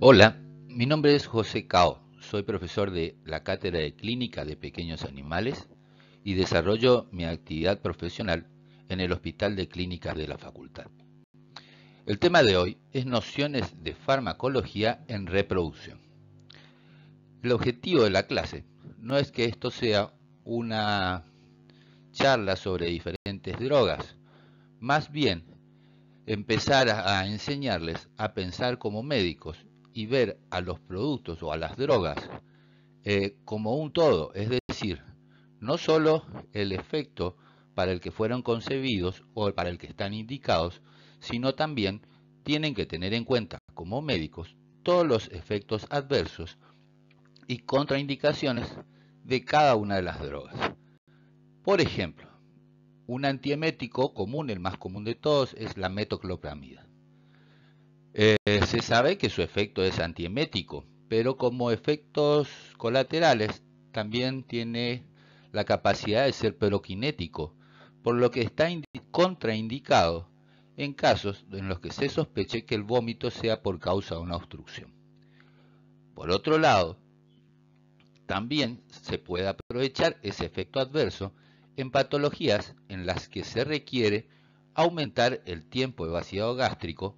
Hola, mi nombre es José Cao, soy profesor de la Cátedra de Clínica de Pequeños Animales y desarrollo mi actividad profesional en el Hospital de Clínicas de la Facultad. El tema de hoy es nociones de farmacología en reproducción. El objetivo de la clase no es que esto sea una charla sobre diferentes drogas, más bien empezar a enseñarles a pensar como médicos y ver a los productos o a las drogas eh, como un todo, es decir, no solo el efecto para el que fueron concebidos o para el que están indicados, sino también tienen que tener en cuenta como médicos todos los efectos adversos y contraindicaciones de cada una de las drogas. Por ejemplo, un antiemético común, el más común de todos, es la metoclopramida. Eh, se sabe que su efecto es antiemético, pero como efectos colaterales también tiene la capacidad de ser peroquinético, por lo que está contraindicado en casos en los que se sospeche que el vómito sea por causa de una obstrucción. Por otro lado, también se puede aprovechar ese efecto adverso en patologías en las que se requiere aumentar el tiempo de vaciado gástrico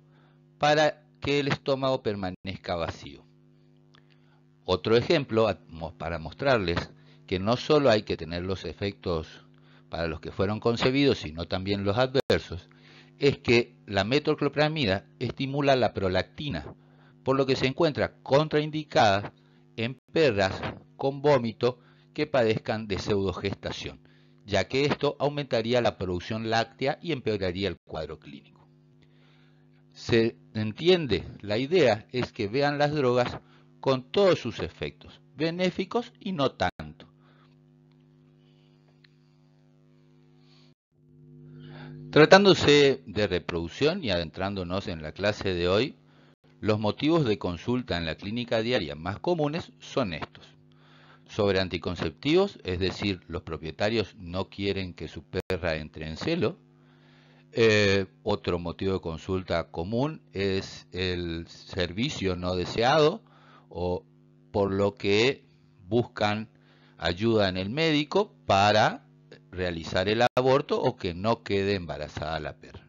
para que el estómago permanezca vacío. Otro ejemplo para mostrarles que no solo hay que tener los efectos para los que fueron concebidos, sino también los adversos, es que la metoclopramida estimula la prolactina, por lo que se encuentra contraindicada en perras con vómito que padezcan de pseudogestación, ya que esto aumentaría la producción láctea y empeoraría el cuadro clínico se entiende, la idea es que vean las drogas con todos sus efectos, benéficos y no tanto. Tratándose de reproducción y adentrándonos en la clase de hoy, los motivos de consulta en la clínica diaria más comunes son estos. Sobre anticonceptivos, es decir, los propietarios no quieren que su perra entre en celo, eh, otro motivo de consulta común es el servicio no deseado o por lo que buscan ayuda en el médico para realizar el aborto o que no quede embarazada la perra.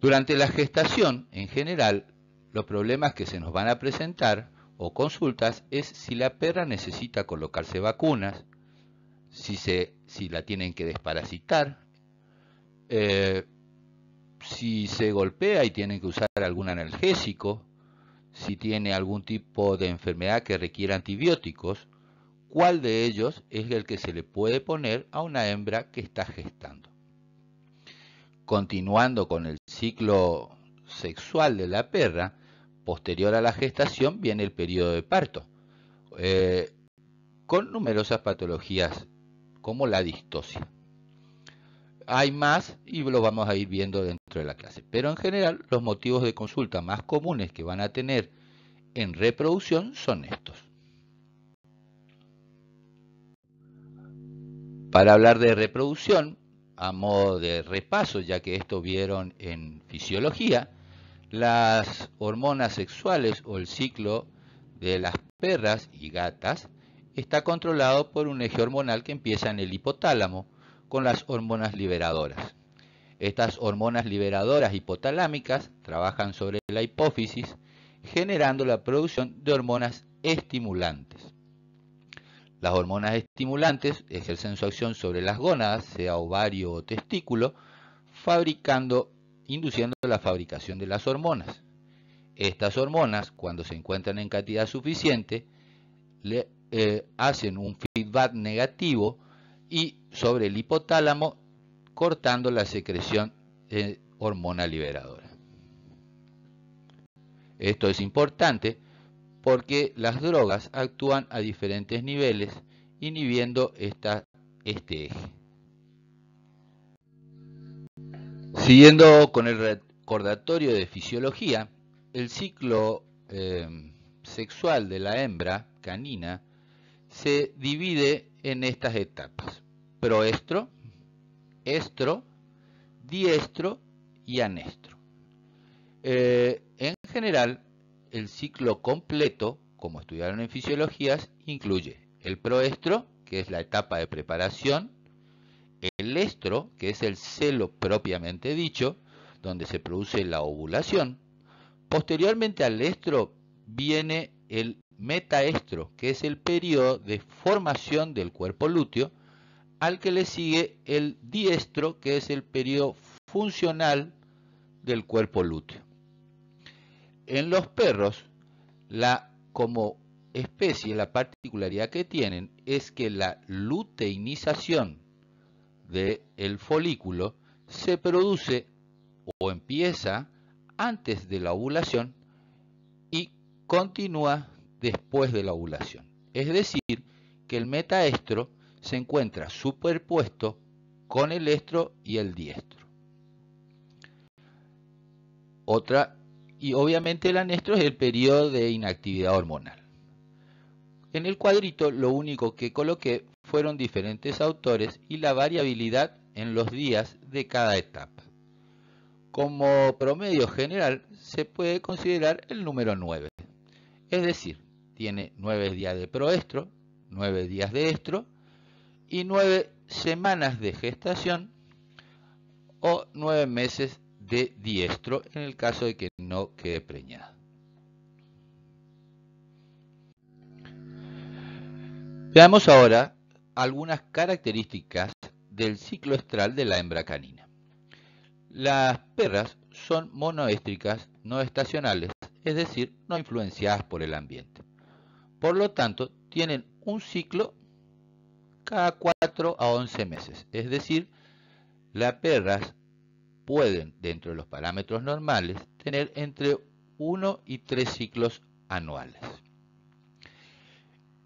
Durante la gestación, en general, los problemas que se nos van a presentar o consultas es si la perra necesita colocarse vacunas, si, se, si la tienen que desparasitar, eh, si se golpea y tiene que usar algún analgésico, si tiene algún tipo de enfermedad que requiera antibióticos, cuál de ellos es el que se le puede poner a una hembra que está gestando. Continuando con el ciclo sexual de la perra, posterior a la gestación viene el periodo de parto, eh, con numerosas patologías como la distosia hay más y lo vamos a ir viendo dentro de la clase. Pero en general los motivos de consulta más comunes que van a tener en reproducción son estos. Para hablar de reproducción, a modo de repaso, ya que esto vieron en fisiología, las hormonas sexuales o el ciclo de las perras y gatas está controlado por un eje hormonal que empieza en el hipotálamo, con las hormonas liberadoras. Estas hormonas liberadoras hipotalámicas trabajan sobre la hipófisis generando la producción de hormonas estimulantes. Las hormonas estimulantes ejercen su acción sobre las gónadas, sea ovario o testículo, fabricando, induciendo la fabricación de las hormonas. Estas hormonas, cuando se encuentran en cantidad suficiente, le eh, hacen un feedback negativo y sobre el hipotálamo, cortando la secreción de eh, hormona liberadora. Esto es importante porque las drogas actúan a diferentes niveles, inhibiendo este eje. Siguiendo con el recordatorio de fisiología, el ciclo eh, sexual de la hembra canina se divide en estas etapas proestro, estro, diestro y anestro. Eh, en general, el ciclo completo, como estudiaron en fisiologías, incluye el proestro, que es la etapa de preparación, el estro, que es el celo propiamente dicho, donde se produce la ovulación. Posteriormente al estro viene el metaestro, que es el periodo de formación del cuerpo lúteo, al que le sigue el diestro, que es el periodo funcional del cuerpo lúteo. En los perros, la, como especie, la particularidad que tienen es que la luteinización del folículo se produce o empieza antes de la ovulación y continúa después de la ovulación. Es decir, que el metaestro se encuentra superpuesto con el estro y el diestro. Otra, y obviamente el anestro es el periodo de inactividad hormonal. En el cuadrito lo único que coloqué fueron diferentes autores y la variabilidad en los días de cada etapa. Como promedio general se puede considerar el número 9. Es decir, tiene 9 días de proestro, 9 días de estro y nueve semanas de gestación o nueve meses de diestro en el caso de que no quede preñada. Veamos ahora algunas características del ciclo estral de la hembra canina. Las perras son monoéstricas no estacionales, es decir, no influenciadas por el ambiente. Por lo tanto, tienen un ciclo cada 4 a 11 meses. Es decir, las perras pueden, dentro de los parámetros normales, tener entre 1 y 3 ciclos anuales.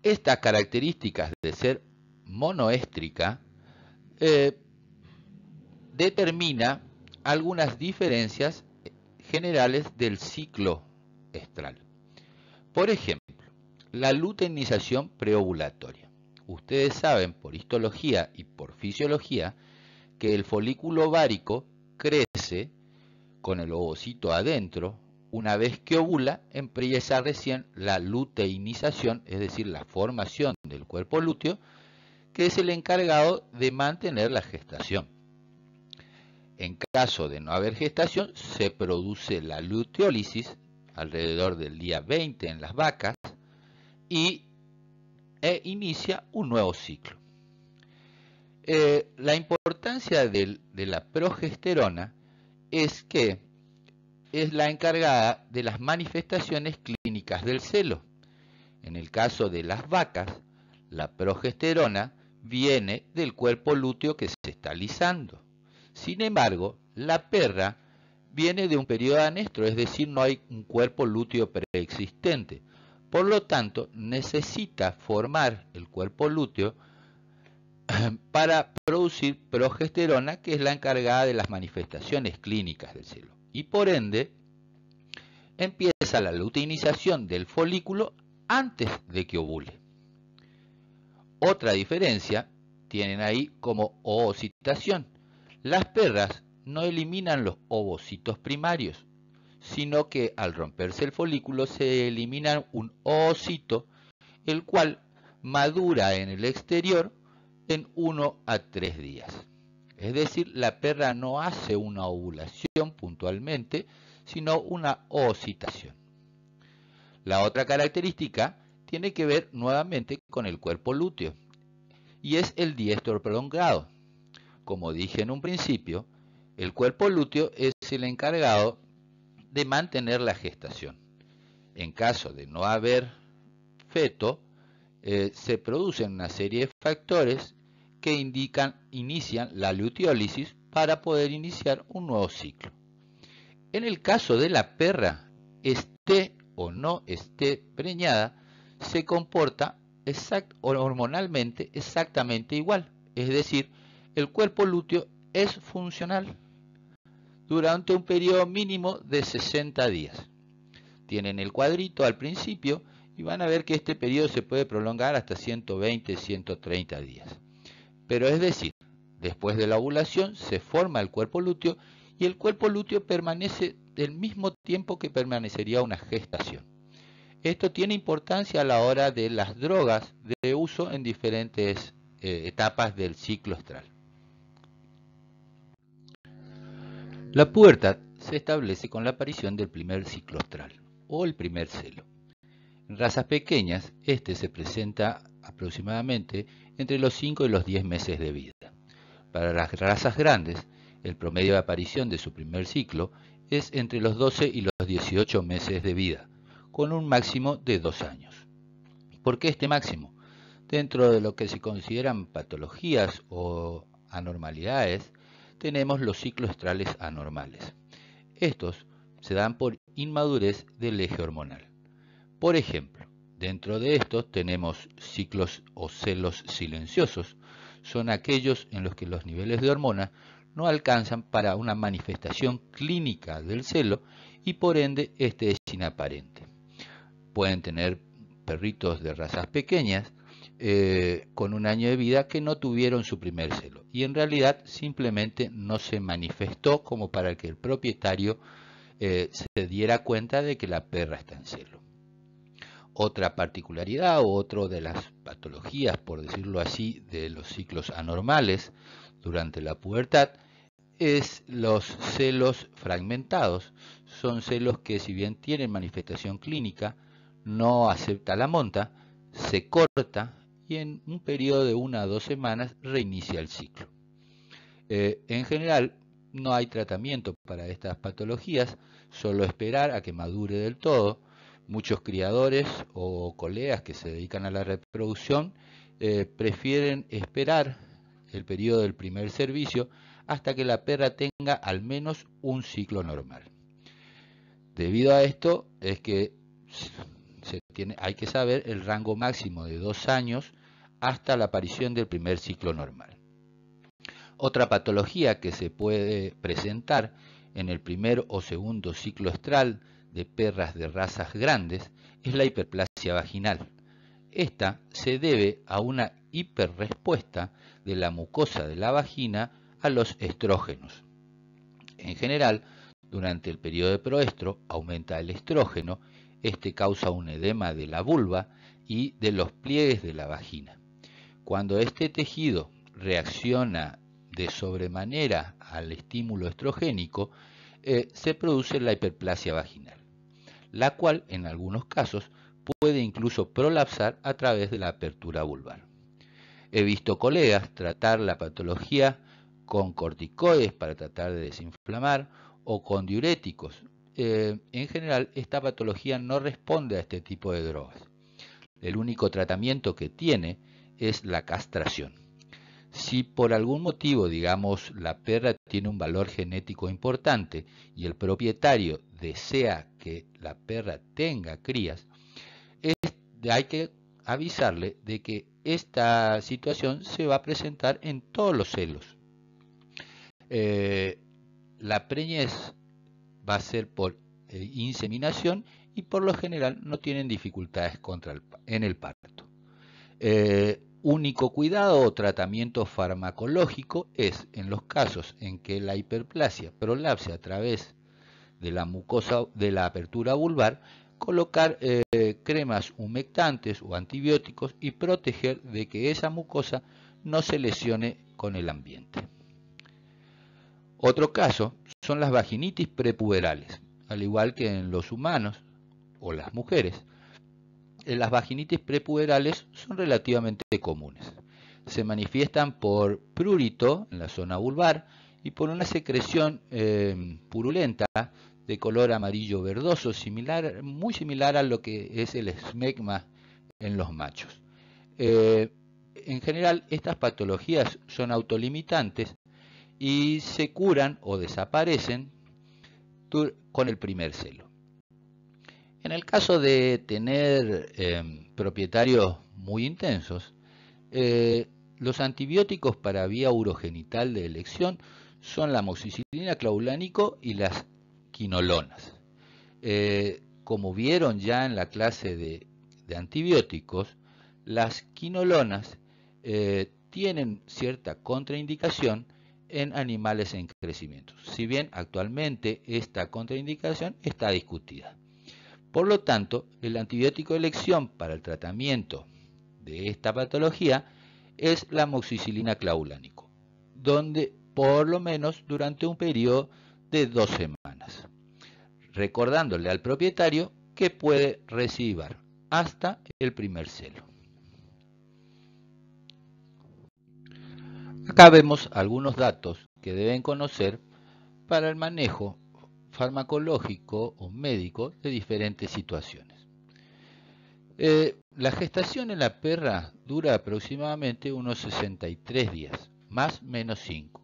Estas características de ser monoéstrica eh, determina algunas diferencias generales del ciclo estral. Por ejemplo, la luteinización preovulatoria. Ustedes saben por histología y por fisiología que el folículo ovárico crece con el ovocito adentro una vez que ovula, empieza recién la luteinización, es decir, la formación del cuerpo lúteo, que es el encargado de mantener la gestación. En caso de no haber gestación, se produce la luteólisis alrededor del día 20 en las vacas y e inicia un nuevo ciclo. Eh, la importancia de, de la progesterona es que es la encargada de las manifestaciones clínicas del celo. En el caso de las vacas, la progesterona viene del cuerpo lúteo que se está lisando. Sin embargo, la perra viene de un periodo anestro, es decir, no hay un cuerpo lúteo preexistente. Por lo tanto, necesita formar el cuerpo lúteo para producir progesterona, que es la encargada de las manifestaciones clínicas del celo. Y por ende, empieza la luteinización del folículo antes de que ovule. Otra diferencia tienen ahí como oocitación. Las perras no eliminan los ovocitos primarios, sino que al romperse el folículo se elimina un oocito, el cual madura en el exterior en 1 a 3 días. Es decir, la perra no hace una ovulación puntualmente, sino una ocitación. La otra característica tiene que ver nuevamente con el cuerpo lúteo y es el diestro prolongado. Como dije en un principio, el cuerpo lúteo es el encargado de mantener la gestación. En caso de no haber feto, eh, se producen una serie de factores que indican, inician la luteólisis para poder iniciar un nuevo ciclo. En el caso de la perra, esté o no esté preñada, se comporta hormonalmente exactamente igual. Es decir, el cuerpo lúteo es funcional durante un periodo mínimo de 60 días. Tienen el cuadrito al principio y van a ver que este periodo se puede prolongar hasta 120, 130 días. Pero es decir, después de la ovulación se forma el cuerpo lúteo y el cuerpo lúteo permanece del mismo tiempo que permanecería una gestación. Esto tiene importancia a la hora de las drogas de uso en diferentes eh, etapas del ciclo estral. La puerta se establece con la aparición del primer ciclo astral o el primer celo. En razas pequeñas, este se presenta aproximadamente entre los 5 y los 10 meses de vida. Para las razas grandes, el promedio de aparición de su primer ciclo es entre los 12 y los 18 meses de vida, con un máximo de 2 años. ¿Por qué este máximo? Dentro de lo que se consideran patologías o anormalidades, tenemos los ciclos estrales anormales. Estos se dan por inmadurez del eje hormonal. Por ejemplo, dentro de estos tenemos ciclos o celos silenciosos. Son aquellos en los que los niveles de hormona no alcanzan para una manifestación clínica del celo y por ende este es inaparente. Pueden tener perritos de razas pequeñas eh, con un año de vida que no tuvieron su primer celo y en realidad simplemente no se manifestó como para que el propietario eh, se diera cuenta de que la perra está en celo. Otra particularidad o otro de las patologías, por decirlo así, de los ciclos anormales durante la pubertad es los celos fragmentados. Son celos que si bien tienen manifestación clínica, no acepta la monta, se corta y en un periodo de una a dos semanas reinicia el ciclo. Eh, en general, no hay tratamiento para estas patologías, solo esperar a que madure del todo. Muchos criadores o colegas que se dedican a la reproducción eh, prefieren esperar el periodo del primer servicio hasta que la perra tenga al menos un ciclo normal. Debido a esto es que hay que saber el rango máximo de dos años hasta la aparición del primer ciclo normal. Otra patología que se puede presentar en el primer o segundo ciclo estral de perras de razas grandes es la hiperplasia vaginal. Esta se debe a una hiperrespuesta de la mucosa de la vagina a los estrógenos. En general, durante el periodo de proestro aumenta el estrógeno este causa un edema de la vulva y de los pliegues de la vagina. Cuando este tejido reacciona de sobremanera al estímulo estrogénico, eh, se produce la hiperplasia vaginal, la cual en algunos casos puede incluso prolapsar a través de la apertura vulvar. He visto colegas tratar la patología con corticoides para tratar de desinflamar o con diuréticos eh, en general, esta patología no responde a este tipo de drogas. El único tratamiento que tiene es la castración. Si por algún motivo, digamos, la perra tiene un valor genético importante y el propietario desea que la perra tenga crías, hay que avisarle de que esta situación se va a presentar en todos los celos. Eh, la preñez va a ser por eh, inseminación y por lo general no tienen dificultades contra en el parto. Eh, único cuidado o tratamiento farmacológico es en los casos en que la hiperplasia prolapse a través de la mucosa de la apertura vulvar, colocar eh, cremas humectantes o antibióticos y proteger de que esa mucosa no se lesione con el ambiente. Otro caso son las vaginitis prepuberales, al igual que en los humanos o las mujeres. Eh, las vaginitis prepuberales son relativamente comunes. Se manifiestan por prurito en la zona vulvar y por una secreción eh, purulenta de color amarillo verdoso, similar, muy similar a lo que es el esmegma en los machos. Eh, en general, estas patologías son autolimitantes y se curan o desaparecen con el primer celo. En el caso de tener em, propietarios muy intensos, eh, los antibióticos para vía urogenital de elección son la moxicilina, claulánico y las quinolonas. Eh, como vieron ya en la clase de antibióticos, las quinolonas eh, tienen cierta contraindicación en animales en crecimiento, si bien actualmente esta contraindicación está discutida. Por lo tanto, el antibiótico de elección para el tratamiento de esta patología es la moxicilina clavulánico, donde por lo menos durante un periodo de dos semanas, recordándole al propietario que puede recibir hasta el primer celo. Acá vemos algunos datos que deben conocer para el manejo farmacológico o médico de diferentes situaciones. Eh, la gestación en la perra dura aproximadamente unos 63 días, más menos 5.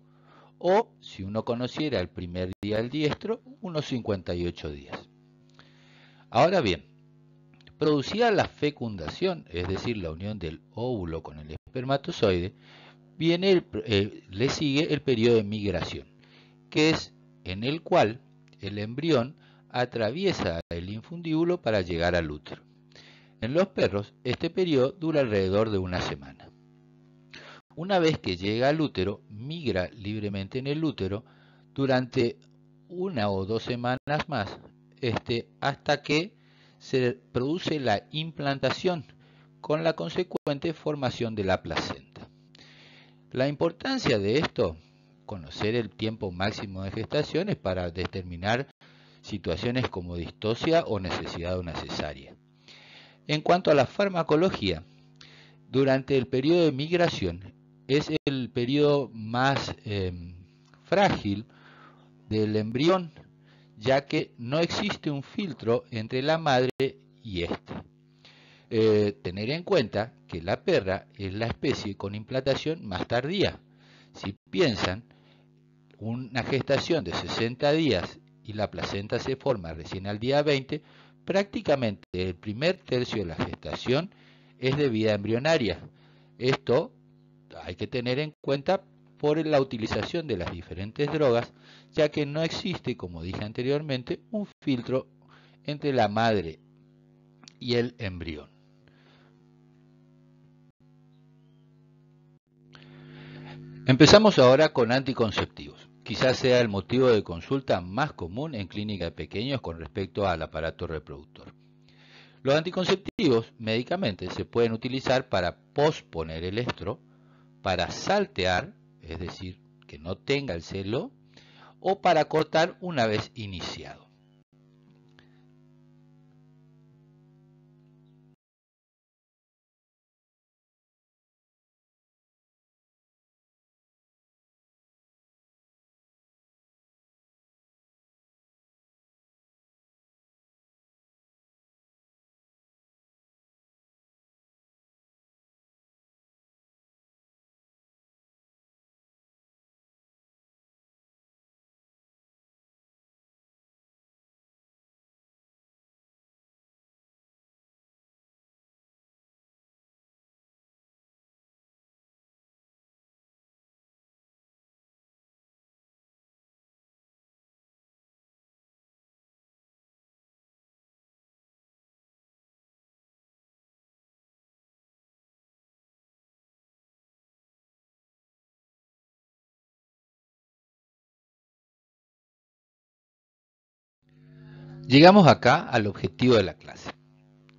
O, si uno conociera el primer día del diestro, unos 58 días. Ahora bien, producida la fecundación, es decir, la unión del óvulo con el espermatozoide, eh, le sigue el periodo de migración, que es en el cual el embrión atraviesa el infundíbulo para llegar al útero. En los perros, este periodo dura alrededor de una semana. Una vez que llega al útero, migra libremente en el útero durante una o dos semanas más, este, hasta que se produce la implantación con la consecuente formación de la placenta. La importancia de esto, conocer el tiempo máximo de gestación es para determinar situaciones como distosia o necesidad de una cesárea. En cuanto a la farmacología, durante el periodo de migración es el periodo más em, frágil del embrión, ya que no existe un filtro entre la madre y éste. Eh, tener en cuenta que la perra es la especie con implantación más tardía. Si piensan, una gestación de 60 días y la placenta se forma recién al día 20, prácticamente el primer tercio de la gestación es de vida embrionaria. Esto hay que tener en cuenta por la utilización de las diferentes drogas, ya que no existe, como dije anteriormente, un filtro entre la madre y el embrión. Empezamos ahora con anticonceptivos. Quizás sea el motivo de consulta más común en clínicas de pequeños con respecto al aparato reproductor. Los anticonceptivos médicamente se pueden utilizar para posponer el estro, para saltear, es decir, que no tenga el celo, o para cortar una vez iniciado. Llegamos acá al objetivo de la clase.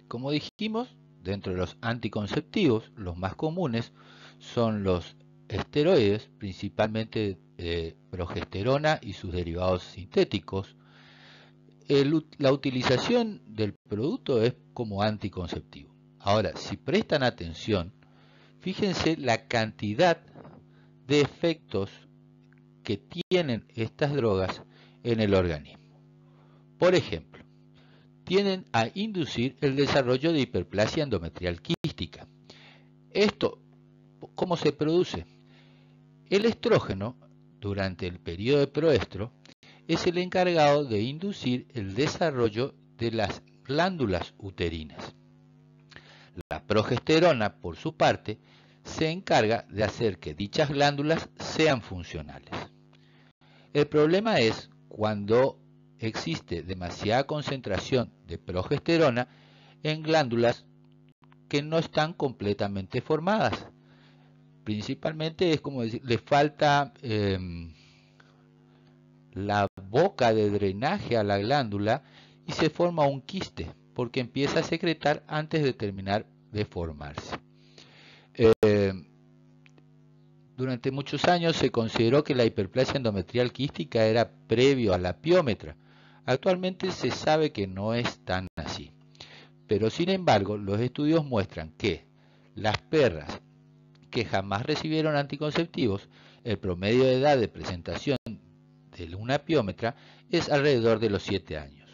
Como dijimos, dentro de los anticonceptivos, los más comunes son los esteroides, principalmente eh, progesterona y sus derivados sintéticos. la utilización del producto es como anticonceptivo. Ahora, si prestan atención, fíjense la cantidad de efectos que tienen estas drogas en el organismo. Por ejemplo, tienden a inducir el desarrollo de hiperplasia endometrial quística. Esto, ¿cómo se produce? El estrógeno, durante el periodo de proestro, es el encargado de inducir el desarrollo de las glándulas uterinas. La progesterona, por su parte, se encarga de hacer que dichas glándulas sean funcionales. El problema es cuando existe demasiada concentración de progesterona en glándulas que no están completamente formadas. Principalmente es como decir, le falta em, la boca de drenaje a la glándula y se forma un quiste porque empieza a secretar antes de terminar de formarse. Em, durante muchos años se consideró que la hiperplasia endometrial quística era previo a la piómetra, Actualmente se sabe que no es tan así. Pero sin embargo, los estudios muestran que las perras que jamás recibieron anticonceptivos, el promedio de edad de presentación de una piómetra es alrededor de los 7 años.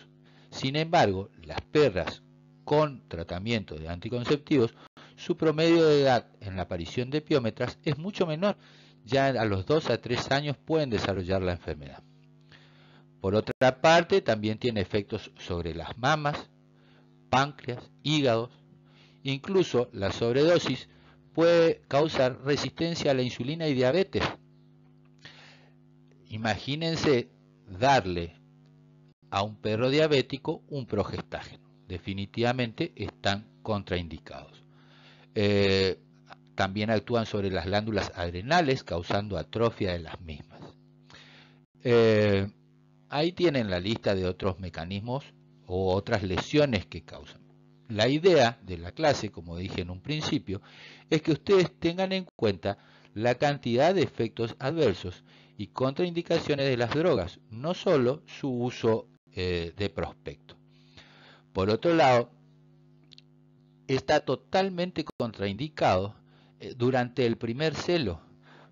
Sin embargo, las perras con tratamiento de anticonceptivos, su promedio de edad en la aparición de piómetras es mucho menor. Ya a los 2 a 3 años pueden desarrollar la enfermedad. Por otra parte, también tiene efectos sobre las mamas, páncreas, hígados. Incluso la sobredosis puede causar resistencia a la insulina y diabetes. Imagínense darle a un perro diabético un progestágeno. Definitivamente están contraindicados. Eh, también actúan sobre las glándulas adrenales causando atrofia de las mismas. Eh, Ahí tienen la lista de otros mecanismos o otras lesiones que causan. La idea de la clase, como dije en un principio, es que ustedes tengan en cuenta la cantidad de efectos adversos y contraindicaciones de las drogas, no solo su uso eh, de prospecto. Por otro lado, está totalmente contraindicado eh, durante el primer celo,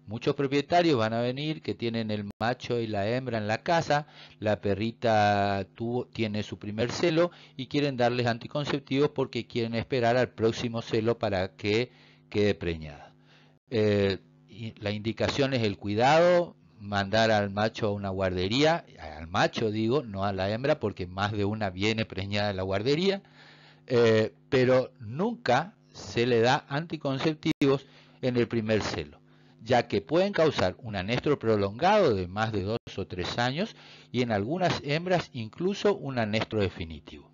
Muchos propietarios van a venir que tienen el macho y la hembra en la casa, la perrita tiene su primer celo y quieren darles anticonceptivos porque quieren esperar al próximo celo para que quede preñada. Eh, la indicación es el cuidado, mandar al macho a una guardería, al macho digo, no a la hembra porque más de una viene preñada en la guardería, eh, pero nunca se le da anticonceptivos en el primer celo ya que pueden causar un anestro prolongado de más de dos o tres años y en algunas hembras incluso un anestro definitivo.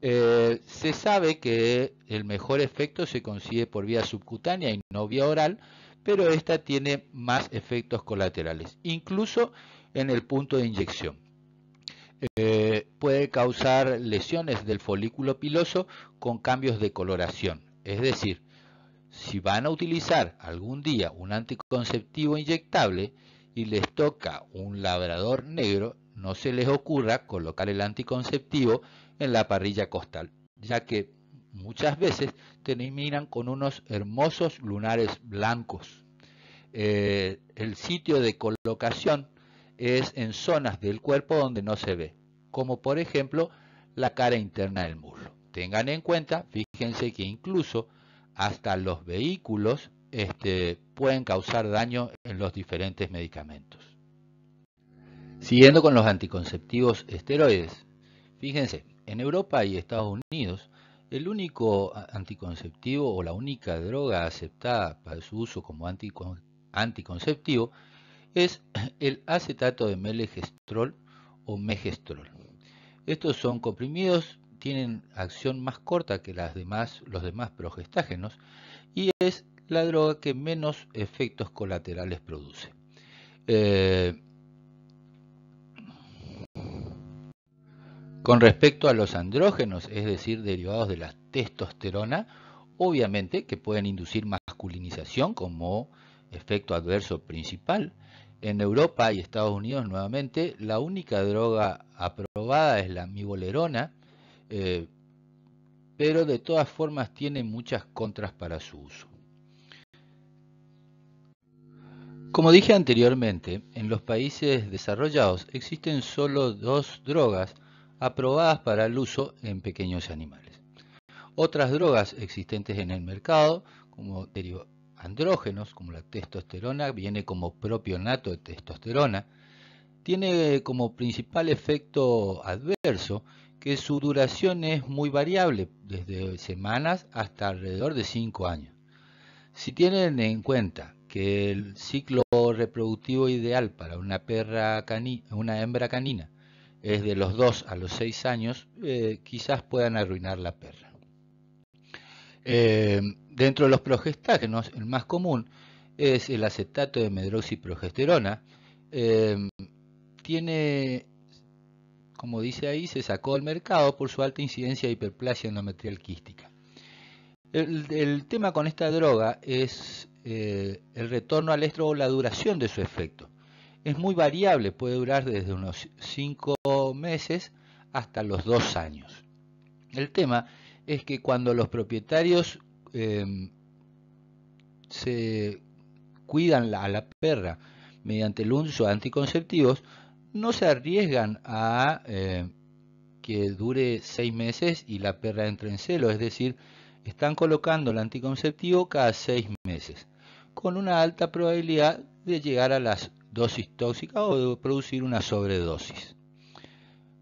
Eh, se sabe que el mejor efecto se consigue por vía subcutánea y no vía oral, pero esta tiene más efectos colaterales, incluso en el punto de inyección. Eh, puede causar lesiones del folículo piloso con cambios de coloración, es decir, si van a utilizar algún día un anticonceptivo inyectable y les toca un labrador negro, no se les ocurra colocar el anticonceptivo en la parrilla costal, ya que muchas veces terminan con unos hermosos lunares blancos. Eh, el sitio de colocación es en zonas del cuerpo donde no se ve, como por ejemplo la cara interna del muslo. Tengan en cuenta, fíjense que incluso hasta los vehículos este, pueden causar daño en los diferentes medicamentos. Siguiendo con los anticonceptivos esteroides, fíjense, en Europa y Estados Unidos, el único anticonceptivo o la única droga aceptada para su uso como anticonceptivo es el acetato de melegestrol o megestrol. Estos son comprimidos tienen acción más corta que las demás, los demás progestágenos y es la droga que menos efectos colaterales produce. Eh, con respecto a los andrógenos, es decir, derivados de la testosterona, obviamente que pueden inducir masculinización como efecto adverso principal. En Europa y Estados Unidos, nuevamente, la única droga aprobada es la mibolerona, eh, pero de todas formas tiene muchas contras para su uso. Como dije anteriormente, en los países desarrollados existen solo dos drogas aprobadas para el uso en pequeños animales. Otras drogas existentes en el mercado, como andrógenos, como la testosterona, viene como propio nato de testosterona, tiene como principal efecto adverso que su duración es muy variable, desde semanas hasta alrededor de 5 años. Si tienen en cuenta que el ciclo reproductivo ideal para una, perra una hembra canina es de los 2 a los 6 años, eh, quizás puedan arruinar la perra. Eh, dentro de los progestágenos, el más común es el acetato de medroxiprogesterona. Eh, tiene como dice ahí, se sacó del mercado por su alta incidencia de hiperplasia endometrial quística. El, tema con esta droga es eh, el retorno al estro o la duración de su efecto. Es muy variable, puede durar desde unos 5 meses hasta los 2 años. El tema es que cuando los propietarios eh, se cuidan a la perra mediante el uso de anticonceptivos, no se arriesgan a eh, que dure seis meses y la perra entre en celo, es decir, están colocando el anticonceptivo cada seis meses, con una alta probabilidad de llegar a las dosis tóxicas o de producir una sobredosis.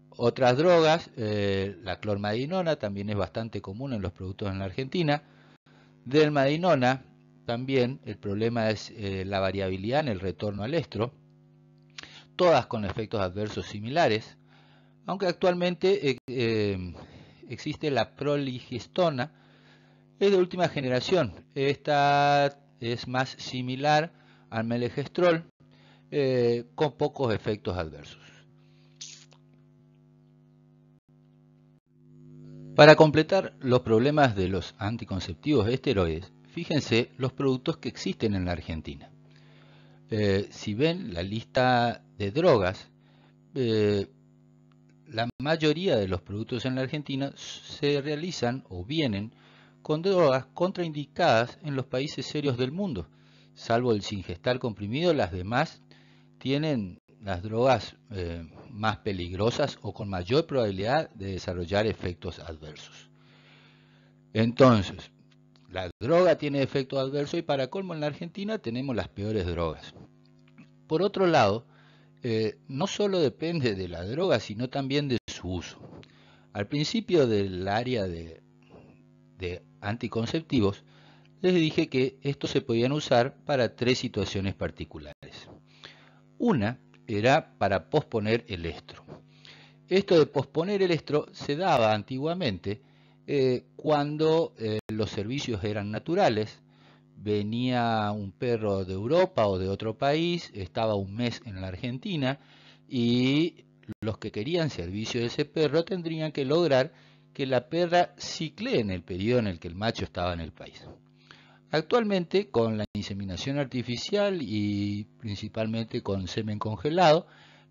Otras drogas, eh, la clormadinona también es bastante común en los productos en la Argentina, delmadinona también el problema es eh, la variabilidad en el retorno al estro, todas con efectos adversos similares, aunque actualmente eh, eh, existe la proligistona, es de última generación. Esta es más similar al melegestrol, eh, con pocos efectos adversos. Para completar los problemas de los anticonceptivos esteroides, fíjense los productos que existen en la Argentina. Eh, si ven la lista de drogas, eh, la mayoría de los productos en la Argentina se realizan o vienen con drogas contraindicadas en los países serios del mundo. Salvo el singestal comprimido, las demás tienen las drogas eh, más peligrosas o con mayor probabilidad de desarrollar efectos adversos. Entonces, la droga tiene efecto adverso y para colmo en la Argentina tenemos las peores drogas. Por otro lado, eh, no solo depende de la droga, sino también de su uso. Al principio del área de, de anticonceptivos, les dije que estos se podían usar para tres situaciones particulares. Una era para posponer el estro. Esto de posponer el estro se daba antiguamente eh, cuando eh, los servicios eran naturales. Venía un perro de Europa o de otro país, estaba un mes en la Argentina y los que querían servicio de ese perro tendrían que lograr que la perra cicle en el periodo en el que el macho estaba en el país. Actualmente, con la inseminación artificial y principalmente con semen congelado,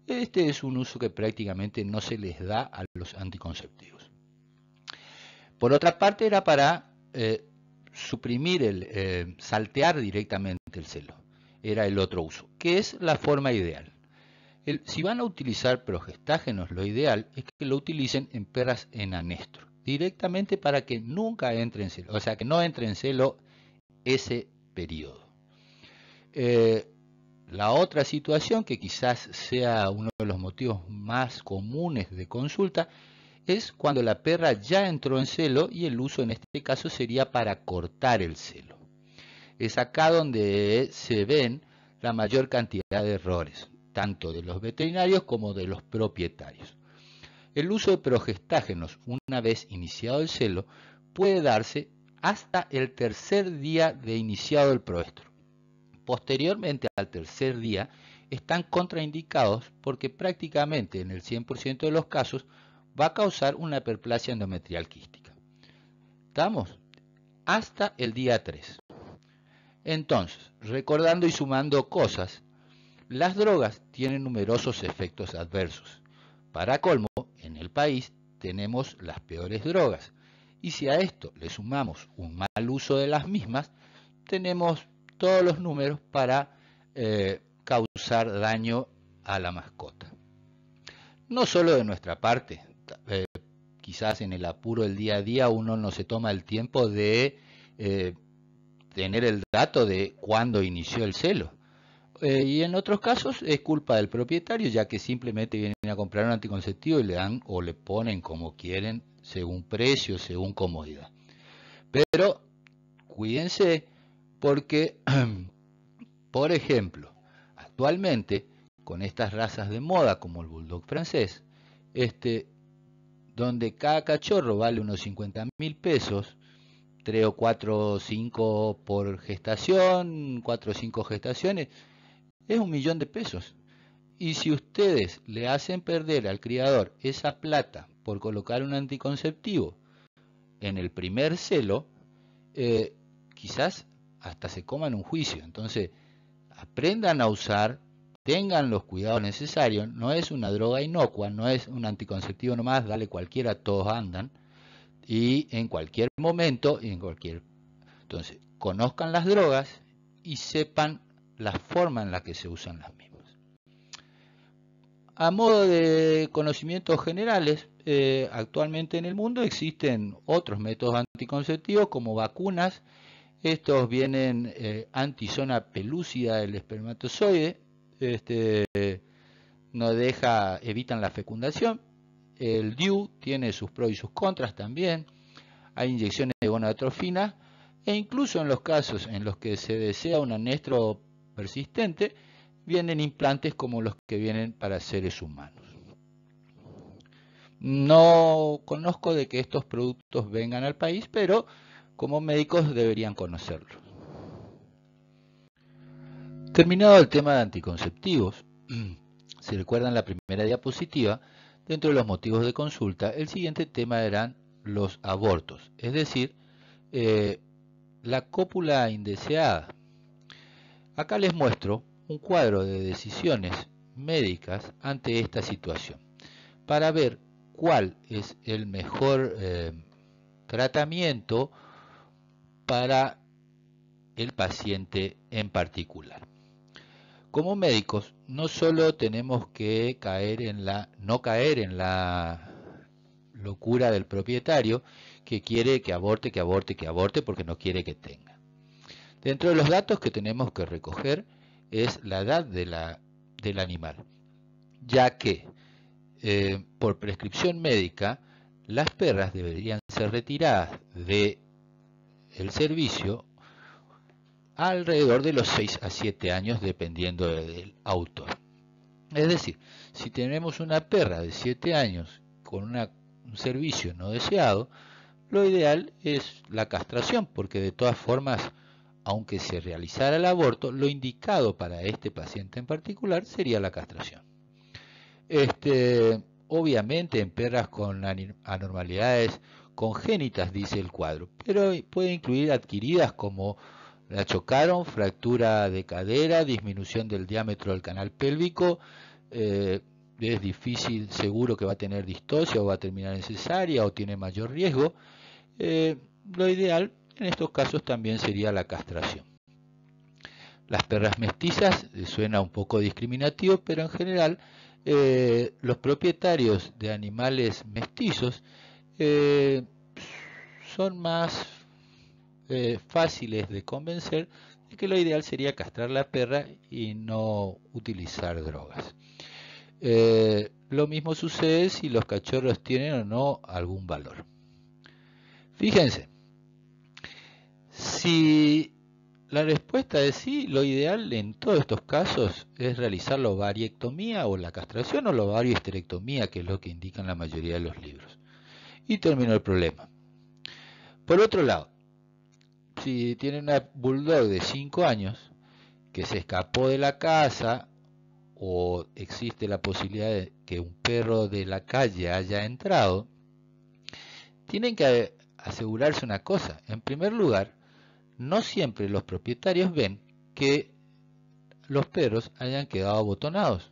este es un uso que prácticamente no se les da a los anticonceptivos. Por otra parte, era para eh, suprimir, el, eh, saltear directamente el celo. Era el otro uso, que es la forma ideal. si van a utilizar progestágenos, lo ideal es que lo utilicen en perras en anestro, directamente para que nunca entre en celo, o sea, que no entre en celo ese periodo. Eh, la otra situación que quizás sea uno de los motivos más comunes de consulta es cuando la perra ya entró en celo y el uso en este caso sería para cortar el celo. Es acá donde se ven la mayor cantidad de errores, tanto de los veterinarios como de los propietarios. El uso de progestágenos una vez iniciado el celo puede darse hasta el tercer día de iniciado el proestro. Posteriormente al tercer día están contraindicados porque prácticamente en el 100% de los casos va a causar una hiperplasia endometrial quística. ¿Estamos? Hasta el día 3. Entonces, recordando y sumando cosas, las drogas tienen numerosos efectos adversos. Para colmo, en el país tenemos las peores drogas. Y si a esto le sumamos un mal uso de las mismas, tenemos todos los números para eh, causar daño a la mascota. No solo de nuestra parte, quizás en el apuro del día a día uno no se toma el tiempo de eh, tener el dato de cuándo inició el celo. Eh, y en otros casos es culpa del propietario, ya que simplemente vienen a comprar un anticonceptivo y le dan o le ponen como quieren, según precio, según comodidad. Pero cuídense porque, por ejemplo, actualmente con estas razas de moda como el bulldog francés, este, donde cada cachorro vale unos 50 mil pesos, 3 o 4 o 5 por gestación, 4 o 5 gestaciones, es un millón de pesos. Y si ustedes le hacen perder al criador esa plata por colocar un anticonceptivo en el primer celo, eh, quizás hasta se coman un juicio. Entonces, aprendan a usar tengan los cuidados necesarios, no es una droga inocua, no es un anticonceptivo nomás, dale cualquiera, todos andan, y en cualquier momento, y en cualquier... Entonces, conozcan las drogas y sepan la forma en la que se usan las mismas. A modo de conocimientos generales, eh, actualmente en el mundo existen otros métodos anticonceptivos como vacunas, estos vienen eh, anti zona pelúcida del espermatozoide, este, no deja, evitan la fecundación. El DIU tiene sus pros y sus contras también. Hay inyecciones de gonadotrofina e incluso en los casos en los que se desea un anestro persistente, vienen implantes como los que vienen para seres humanos. No conozco de que estos productos vengan al país, pero como médicos deberían conocerlo. Terminado el tema de anticonceptivos, si recuerdan la primera diapositiva, dentro de los motivos de consulta, el siguiente tema eran los abortos, es decir, eh, la cópula indeseada. Acá les muestro un cuadro de decisiones médicas ante esta situación para ver cuál es el mejor eh, tratamiento para el paciente en particular. Como médicos, no solo tenemos que caer en la, no caer en la locura del propietario que quiere que aborte, que aborte, que aborte porque no quiere que tenga. Dentro de los datos que tenemos que recoger es la edad del animal, ya que eh, por prescripción médica las perras deberían ser retiradas del el servicio alrededor de los 6 a 7 años dependiendo del autor. Es decir, si tenemos una perra de 7 años con un servicio no deseado, lo ideal es la castración, porque de todas formas, aunque se realizara el aborto, lo indicado para este paciente en particular sería la castración. Este, obviamente en perras con anormalidades congénitas, dice el cuadro, pero puede incluir adquiridas como la chocaron, fractura de cadera, disminución del diámetro del canal pélvico. Eh, es difícil, seguro que va a tener distosia o va a terminar en cesárea o tiene mayor riesgo. Eh, lo ideal en estos casos también sería la castración. Las perras mestizas eh, suena un poco discriminativo, pero en general los propietarios de animales mestizos son más eh, fáciles de convencer de que lo ideal sería castrar la perra y no utilizar drogas. Eh, lo mismo sucede si los cachorros tienen o no algún valor. Fíjense, si la respuesta es sí, lo ideal en todos estos casos es realizar la ovariectomía o la castración o la ovarioesterectomía, que es lo que indican la mayoría de los libros. Y terminó el problema. Por otro lado, si tiene una bulldog de 5 años que se escapó de la casa o existe la posibilidad de que un perro de la calle haya entrado, tienen que asegurarse una cosa. En primer lugar, no siempre los propietarios ven que los perros hayan quedado abotonados.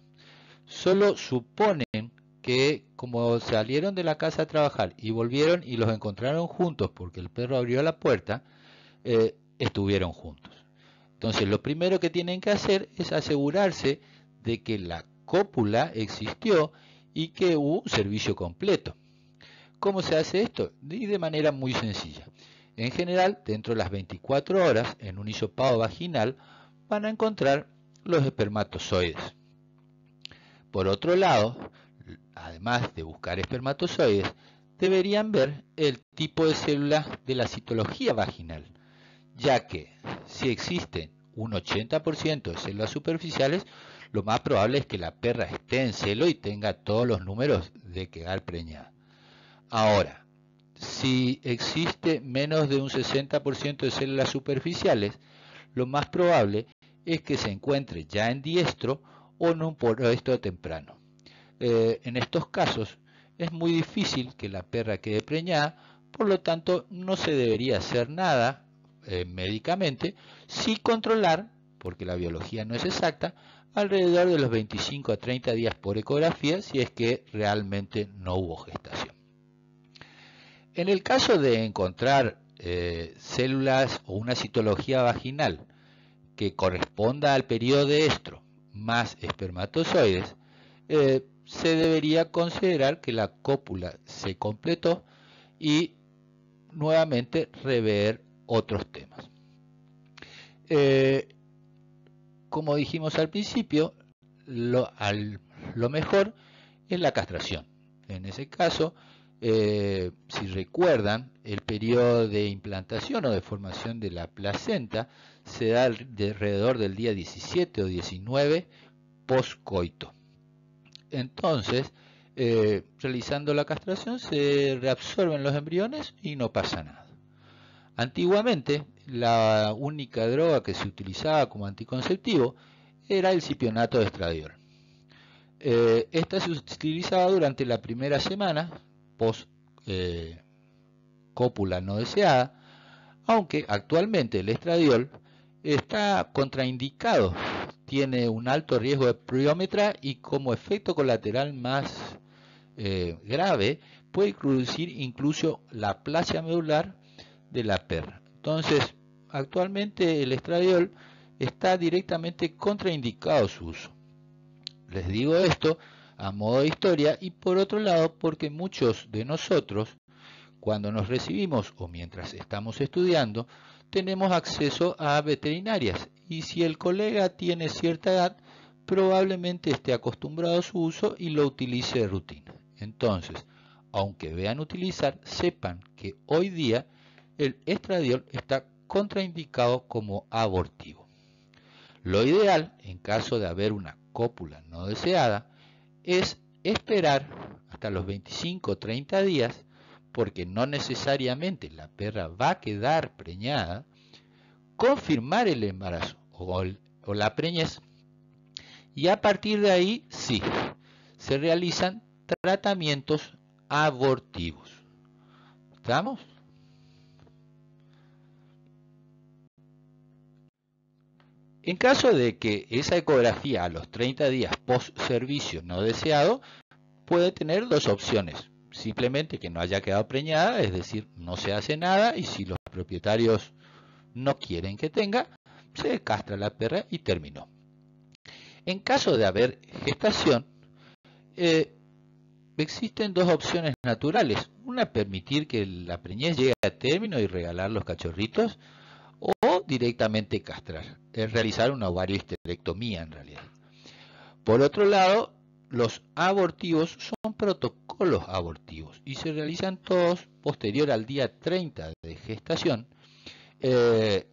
Solo suponen que como salieron de la casa a trabajar y volvieron y los encontraron juntos porque el perro abrió la puerta, eh, estuvieron juntos. Entonces, lo primero que tienen que hacer es asegurarse de que la cópula existió y que hubo un servicio completo. ¿Cómo se hace esto? de manera muy sencilla. En general, dentro de las 24 horas, en un hisopado vaginal, van a encontrar los espermatozoides. Por otro lado, además de buscar espermatozoides, deberían ver el tipo de célula de la citología vaginal ya que si existen un 80% de células superficiales, lo más probable es que la perra esté en celo y tenga todos los números de quedar preñada. Ahora, si existe menos de un 60% de células superficiales, lo más probable es que se encuentre ya en diestro o en un esto temprano. Eh, en estos casos es muy difícil que la perra quede preñada, por lo tanto no se debería hacer nada eh, médicamente, sí controlar, porque la biología no es exacta, alrededor de los 25 a 30 días por ecografía si es que realmente no hubo gestación. En el caso de encontrar eh, células o una citología vaginal que corresponda al periodo de estro más espermatozoides, eh, se debería considerar que la cópula se completó y nuevamente rever otros temas. Eh, como dijimos al principio, lo, al, lo, mejor es la castración. En ese caso, eh, si recuerdan, el periodo de implantación o de formación de la placenta se da alrededor del día 17 o 19 poscoito. Entonces, eh, realizando la castración se reabsorben los embriones y no pasa nada. Antiguamente, la única droga que se utilizaba como anticonceptivo era el cipionato de estradiol. Eh, esta se utilizaba durante la primera semana post eh, cópula no deseada, aunque actualmente el estradiol está contraindicado, tiene un alto riesgo de priometra y como efecto colateral más eh, grave puede producir incluso la plasia medular de la perra. Entonces, actualmente el estradiol está directamente contraindicado su uso. Les digo esto a modo de historia y por otro lado porque muchos de nosotros, cuando nos recibimos o mientras estamos estudiando, tenemos acceso a veterinarias y si el colega tiene cierta edad, probablemente esté acostumbrado a su uso y lo utilice de rutina. Entonces, aunque vean utilizar, sepan que hoy día el estradiol está contraindicado como abortivo. Lo ideal, en caso de haber una cópula no deseada, es esperar hasta los 25 o 30 días, porque no necesariamente la perra va a quedar preñada, confirmar el embarazo o, la preñez, y a partir de ahí sí, se realizan tratamientos abortivos. ¿Estamos? En caso de que esa ecografía a los 30 días post servicio no deseado, puede tener dos opciones. Simplemente que no haya quedado preñada, es decir, no se hace nada y si los propietarios no quieren que tenga, se castra la perra y terminó. En caso de haber gestación, eh, existen dos opciones naturales. Una, permitir que la preñez llegue a término y regalar los cachorritos directamente castrar, es realizar una ovariohisterectomía en realidad. Por otro lado, los abortivos son protocolos abortivos y se realizan todos posterior al día 30 de gestación eh,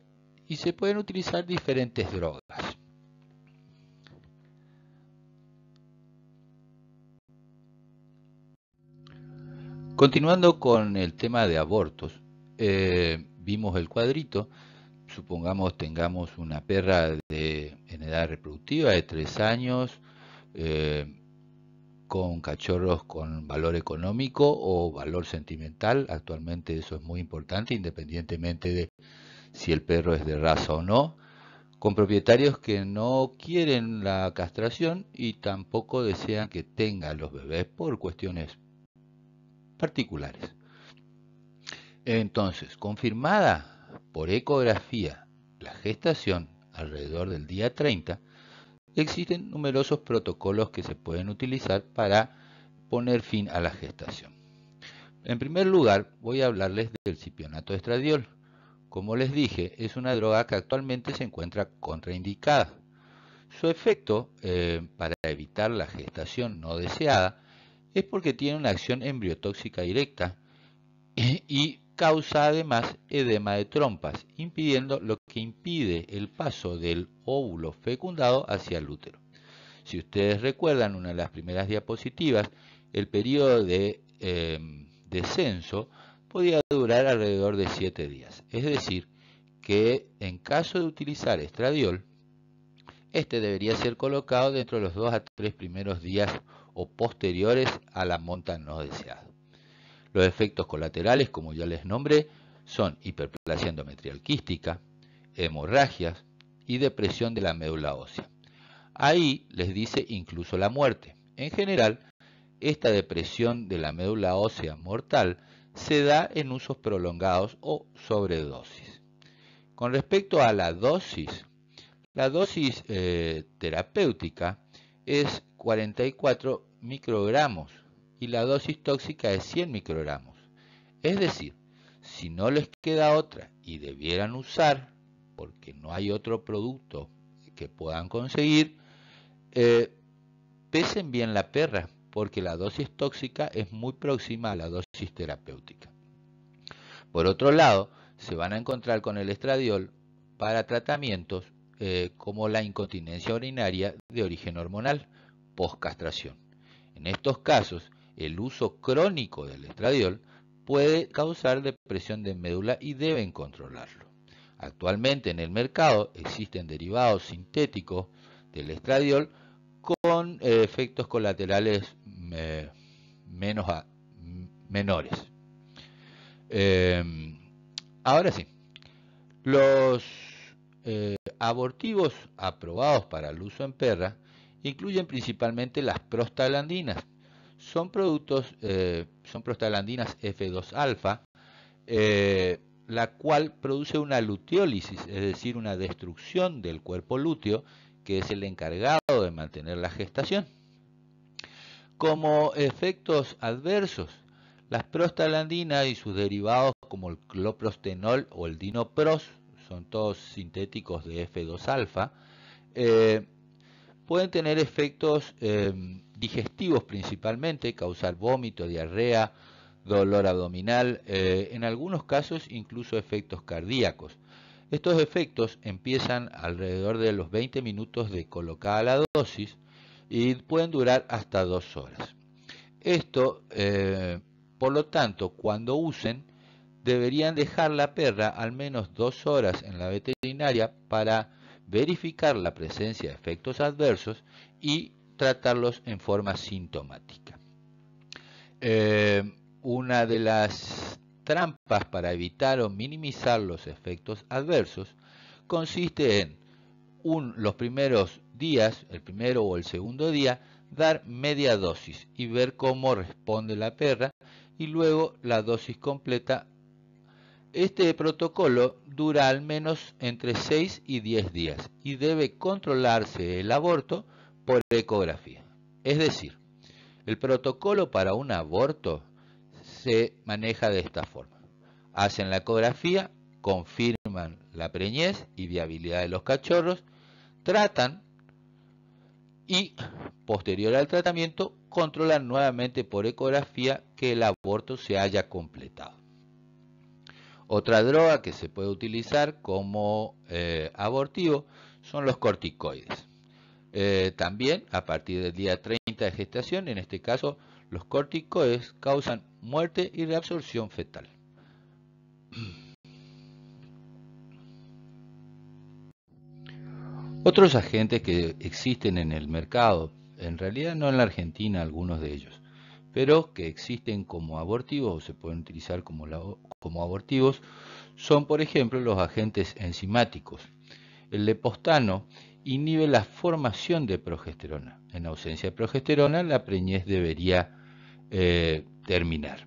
y se pueden utilizar diferentes drogas. Continuando con el tema de abortos, eh, vimos el cuadrito supongamos tengamos una perra de, en edad reproductiva de 3 años, eh, con cachorros con valor económico o valor sentimental. Actualmente eso es muy importante, independientemente de si el perro es de raza o no, con propietarios que no quieren la castración y tampoco desean que tenga los bebés por cuestiones particulares. Entonces, confirmada por ecografía la gestación alrededor del día 30, existen numerosos protocolos que se pueden utilizar para poner fin a la gestación. En primer lugar, voy a hablarles del cipionato estradiol. Como les dije, es una droga que actualmente se encuentra contraindicada. Su efecto eh, para evitar la gestación no deseada es porque tiene una acción embriotóxica directa y, y causa además edema de trompas, impidiendo lo que impide el paso del óvulo fecundado hacia el útero. Si ustedes recuerdan una de las primeras diapositivas, el periodo de eh, descenso podía durar alrededor de 7 días. Es decir, que en caso de utilizar estradiol, este debería ser colocado dentro de los 2 a 3 primeros días o posteriores a la monta no deseada. Los efectos colaterales, como ya les nombré, son hiperplasia endometrial quística, hemorragias y depresión de la médula ósea. Ahí les dice incluso la muerte. En general, esta depresión de la médula ósea mortal se da en usos prolongados o sobredosis. Con respecto a la dosis, la dosis eh, terapéutica es 44 microgramos la dosis tóxica es 100 microgramos. Es decir, si no les queda otra y debieran usar, porque no hay otro producto que puedan conseguir, eh, pesen bien la perra, porque la dosis tóxica es muy próxima a la dosis terapéutica. Por otro lado, se van a encontrar con el estradiol para tratamientos eh, como la incontinencia urinaria de origen hormonal, postcastración. En estos casos, el uso crónico del estradiol puede causar depresión de médula y deben controlarlo. Actualmente en el mercado existen derivados sintéticos del estradiol con eh, efectos colaterales menos menores. Em, ahora sí, los eh, abortivos aprobados para el uso en perra incluyen principalmente las prostaglandinas, son productos, eh, son prostaglandinas F2-alfa, eh, la cual produce una luteólisis, es decir, una destrucción del cuerpo lúteo, que es el encargado de mantener la gestación. Como efectos adversos, las prostaglandinas y sus derivados como el cloprostenol o el dinopros, son todos sintéticos de F2-alfa, pueden tener efectos em, digestivos principalmente, causar vómito, diarrea, dolor abdominal, eh, en algunos casos incluso efectos cardíacos. Estos efectos empiezan alrededor de los 20 minutos de colocada la dosis y pueden durar hasta dos horas. Esto, eh, por lo tanto, cuando usen, deberían dejar la perra al menos dos horas en la veterinaria para verificar la presencia de efectos adversos y tratarlos en forma sintomática. Eh, una de las trampas para evitar o minimizar los efectos adversos consiste en los primeros días, el primero o el segundo día, dar media dosis y ver cómo responde la perra y luego la dosis completa este protocolo dura al menos entre 6 y 10 días y debe controlarse el aborto por ecografía. Es decir, el protocolo para un aborto se maneja de esta forma. Hacen la ecografía, confirman la preñez y viabilidad de los cachorros, tratan y posterior al tratamiento controlan nuevamente por ecografía que el aborto se haya completado. Otra droga que se puede utilizar como eh, abortivo son los corticoides. Eh, también a partir del día 30 de gestación, en este caso los corticoides causan muerte y reabsorción fetal. Otros agentes que existen en el mercado, en realidad no en la Argentina algunos de ellos, pero que existen como abortivos o se pueden utilizar como, abortivos, son por ejemplo los agentes enzimáticos. El lepostano inhibe la formación de progesterona. En ausencia de progesterona, la preñez debería eh, terminar.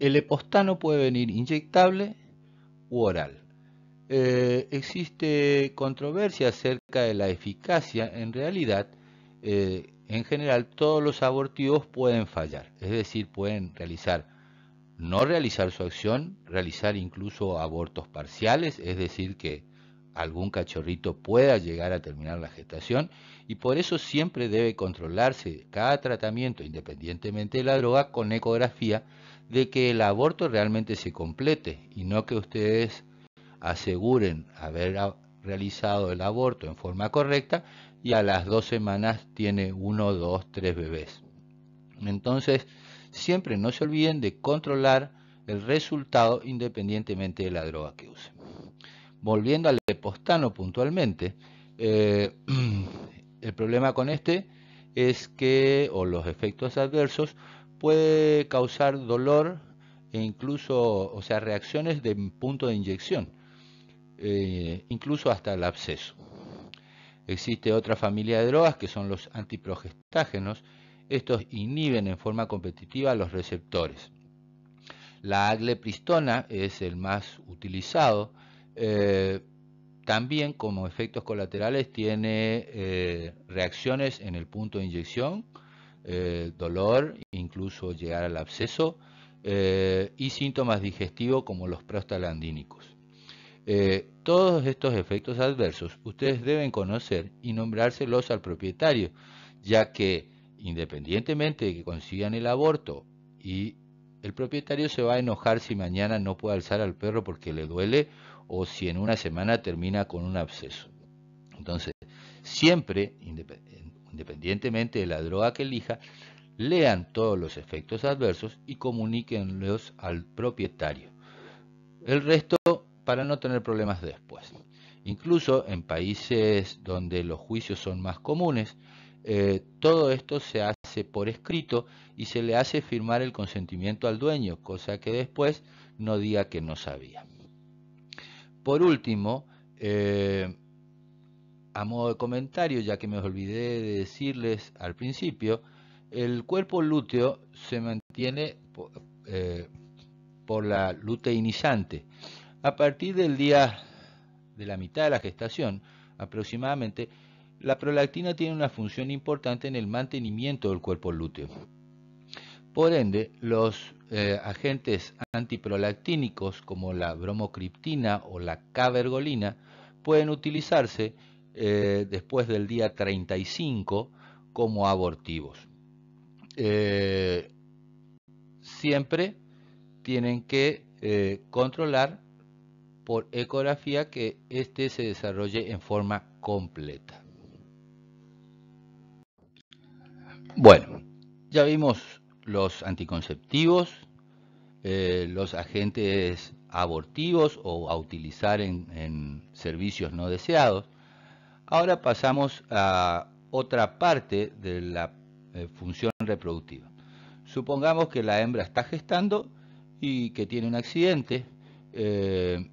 El lepostano puede venir inyectable u oral. Eh, existe controversia acerca de la eficacia. En realidad, eh, en general todos los abortivos pueden fallar, es decir, pueden realizar no realizar su acción, realizar incluso abortos parciales, es decir, que algún cachorrito pueda llegar a terminar la gestación y por eso siempre debe controlarse cada tratamiento, independientemente de la droga, con ecografía de que el aborto realmente se complete y no que ustedes aseguren haber realizado el aborto en forma correcta, y a las dos semanas tiene uno, dos, tres bebés. Entonces, siempre no se olviden de controlar el resultado independientemente de la droga que usen. Volviendo al lepostano puntualmente, eh, el problema con este es que, o los efectos adversos, puede causar dolor e incluso, o sea, reacciones de punto de inyección, eh, incluso hasta el absceso. Existe otra familia de drogas que son los antiprogestágenos. Estos inhiben en forma competitiva los receptores. La aglepristona es el más utilizado. Eh, también como efectos colaterales tiene eh, reacciones en el punto de inyección, eh, dolor, incluso llegar al absceso y síntomas digestivos como los prostaglandínicos eh, todos estos efectos adversos ustedes deben conocer y nombrárselos al propietario, ya que independientemente de que consigan el aborto y el propietario se va a enojar si mañana no puede alzar al perro porque le duele o si en una semana termina con un absceso. Entonces, siempre, independientemente de la droga que elija, lean todos los efectos adversos y comuníquenlos al propietario. El resto para no tener problemas después. Incluso en países donde los juicios son más comunes, eh, todo esto se hace por escrito y se le hace firmar el consentimiento al dueño, cosa que después no diga que no sabía. Por último, eh, a modo de comentario, ya que me olvidé de decirles al principio, el cuerpo lúteo se mantiene eh, por la luteinizante. A partir del día de la mitad de la gestación, aproximadamente, la prolactina tiene una función importante en el mantenimiento del cuerpo lúteo. Por ende, los eh, agentes antiprolactínicos como la bromocriptina o la cavergolina pueden utilizarse eh, después del día 35 como abortivos. Eh, siempre tienen que controlar por ecografía que éste se desarrolle en forma completa. Bueno, ya vimos los anticonceptivos, eh, los agentes abortivos o a utilizar en, servicios no deseados. Ahora pasamos a otra parte de la eh, función reproductiva. Supongamos que la hembra está gestando y que tiene un accidente. Eh,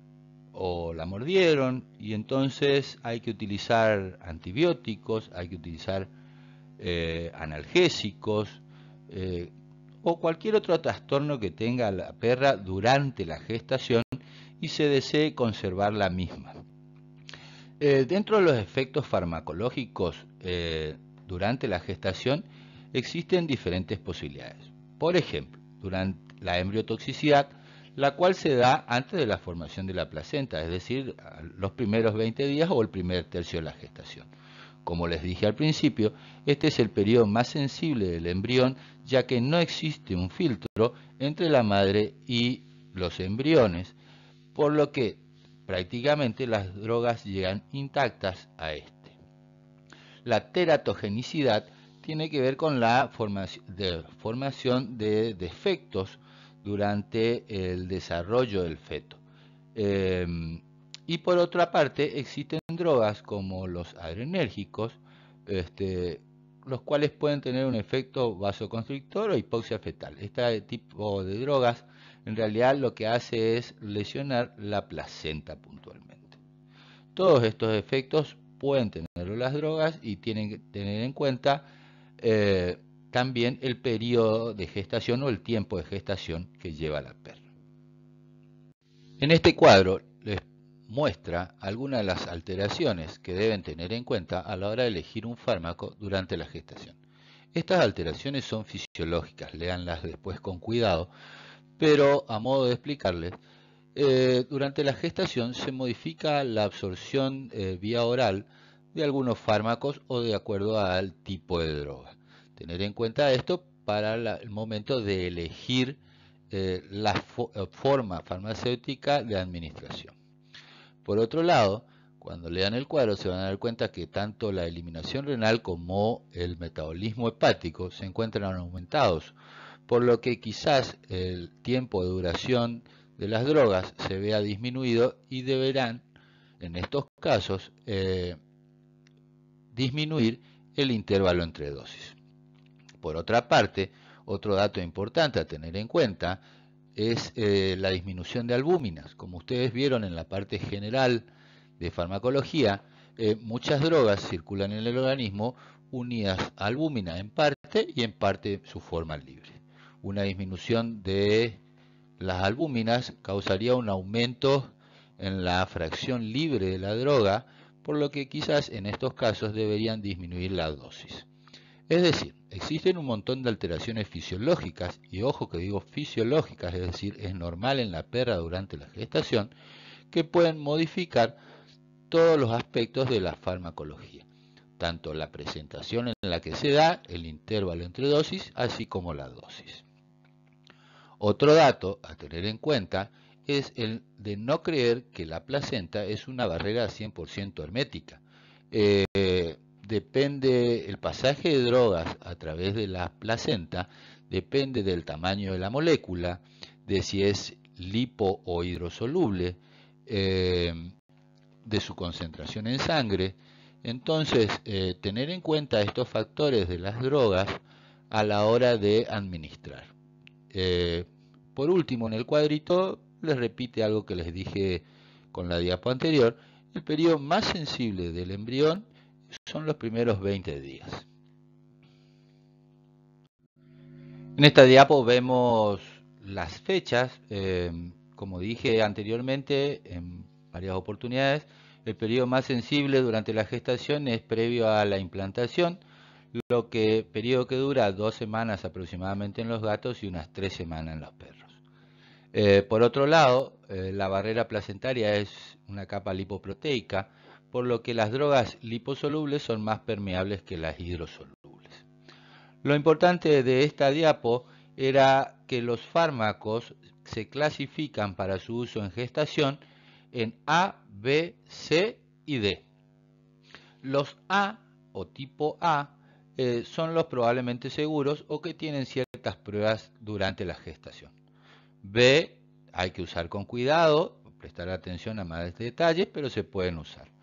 o la mordieron y entonces hay que utilizar antibióticos, hay que utilizar eh, analgésicos eh, o cualquier otro trastorno que tenga la perra durante la gestación y se desee conservar la misma. Eh, dentro de los efectos farmacológicos durante la gestación existen diferentes posibilidades. Por ejemplo, durante la embriotoxicidad, la cual se da antes de la formación de la placenta, es decir, los primeros 20 días o el primer tercio de la gestación. Como les dije al principio, este es el periodo más sensible del embrión, ya que no existe un filtro entre la madre y los embriones, por lo que prácticamente las drogas llegan intactas a este. La teratogenicidad tiene que ver con la formación de, defectos durante el desarrollo del feto. Em, y por otra parte, existen drogas como los adrenérgicos, este, los cuales pueden tener un efecto vasoconstrictor o hipoxia fetal. Este tipo de drogas en realidad lo que hace es lesionar la placenta puntualmente. Todos estos efectos pueden tener las drogas y tienen que tener en cuenta eh, también el periodo de gestación o el tiempo de gestación que lleva la perra. En este cuadro les muestra algunas de las alteraciones que deben tener en cuenta a la hora de elegir un fármaco durante la gestación. Estas alteraciones son fisiológicas, leanlas después con cuidado, pero a modo de explicarles, eh, durante la gestación se modifica la absorción eh, vía oral de algunos fármacos o de acuerdo al tipo de droga. Tener en cuenta esto para el momento de elegir eh, la eh, forma farmacéutica de administración. Por otro lado, cuando lean el cuadro se van a dar cuenta que tanto la eliminación renal como el metabolismo hepático se encuentran aumentados, por lo que quizás el tiempo de duración de las drogas se vea disminuido y deberán, en estos casos, eh, disminuir el intervalo entre dosis. Por otra parte, otro dato importante a tener en cuenta es eh, la disminución de albúminas. Como ustedes vieron en la parte general de farmacología, eh, muchas drogas circulan en el organismo unidas a albúmina en parte y en parte su forma libre. Una disminución de las albúminas causaría un aumento en la fracción libre de la droga, por lo que quizás en estos casos deberían disminuir la dosis. Es decir, Existen un montón de alteraciones fisiológicas, y ojo que digo fisiológicas, es decir, es normal en la perra durante la gestación, que pueden modificar todos los aspectos de la farmacología, tanto la presentación en la que se da, el intervalo entre dosis, así como la dosis. Otro dato a tener en cuenta es el de no creer que la placenta es una barrera 100% hermética. Eh, depende, el pasaje de drogas a través de la placenta depende del tamaño de la molécula, de si es lipo o hidrosoluble, eh, de su concentración en sangre. Entonces, eh, tener en cuenta estos factores de las drogas a la hora de administrar. Eh, por último, en el cuadrito les repite algo que les dije con la diapo anterior. El periodo más sensible del embrión son los primeros 20 días. En esta diapo vemos las fechas, eh, como dije anteriormente en varias oportunidades, el periodo más sensible durante la gestación es previo a la implantación, lo que periodo que dura dos semanas aproximadamente en los gatos y unas tres semanas en los perros. Eh, por otro lado, eh, la barrera placentaria es una capa lipoproteica, por lo que las drogas liposolubles son más permeables que las hidrosolubles. Lo importante de esta diapo era que los fármacos se clasifican para su uso en gestación en A, B, C y D. Los A o tipo A eh, son los probablemente seguros o que tienen ciertas pruebas durante la gestación. B hay que usar con cuidado, prestar atención a más detalles, pero se pueden usar.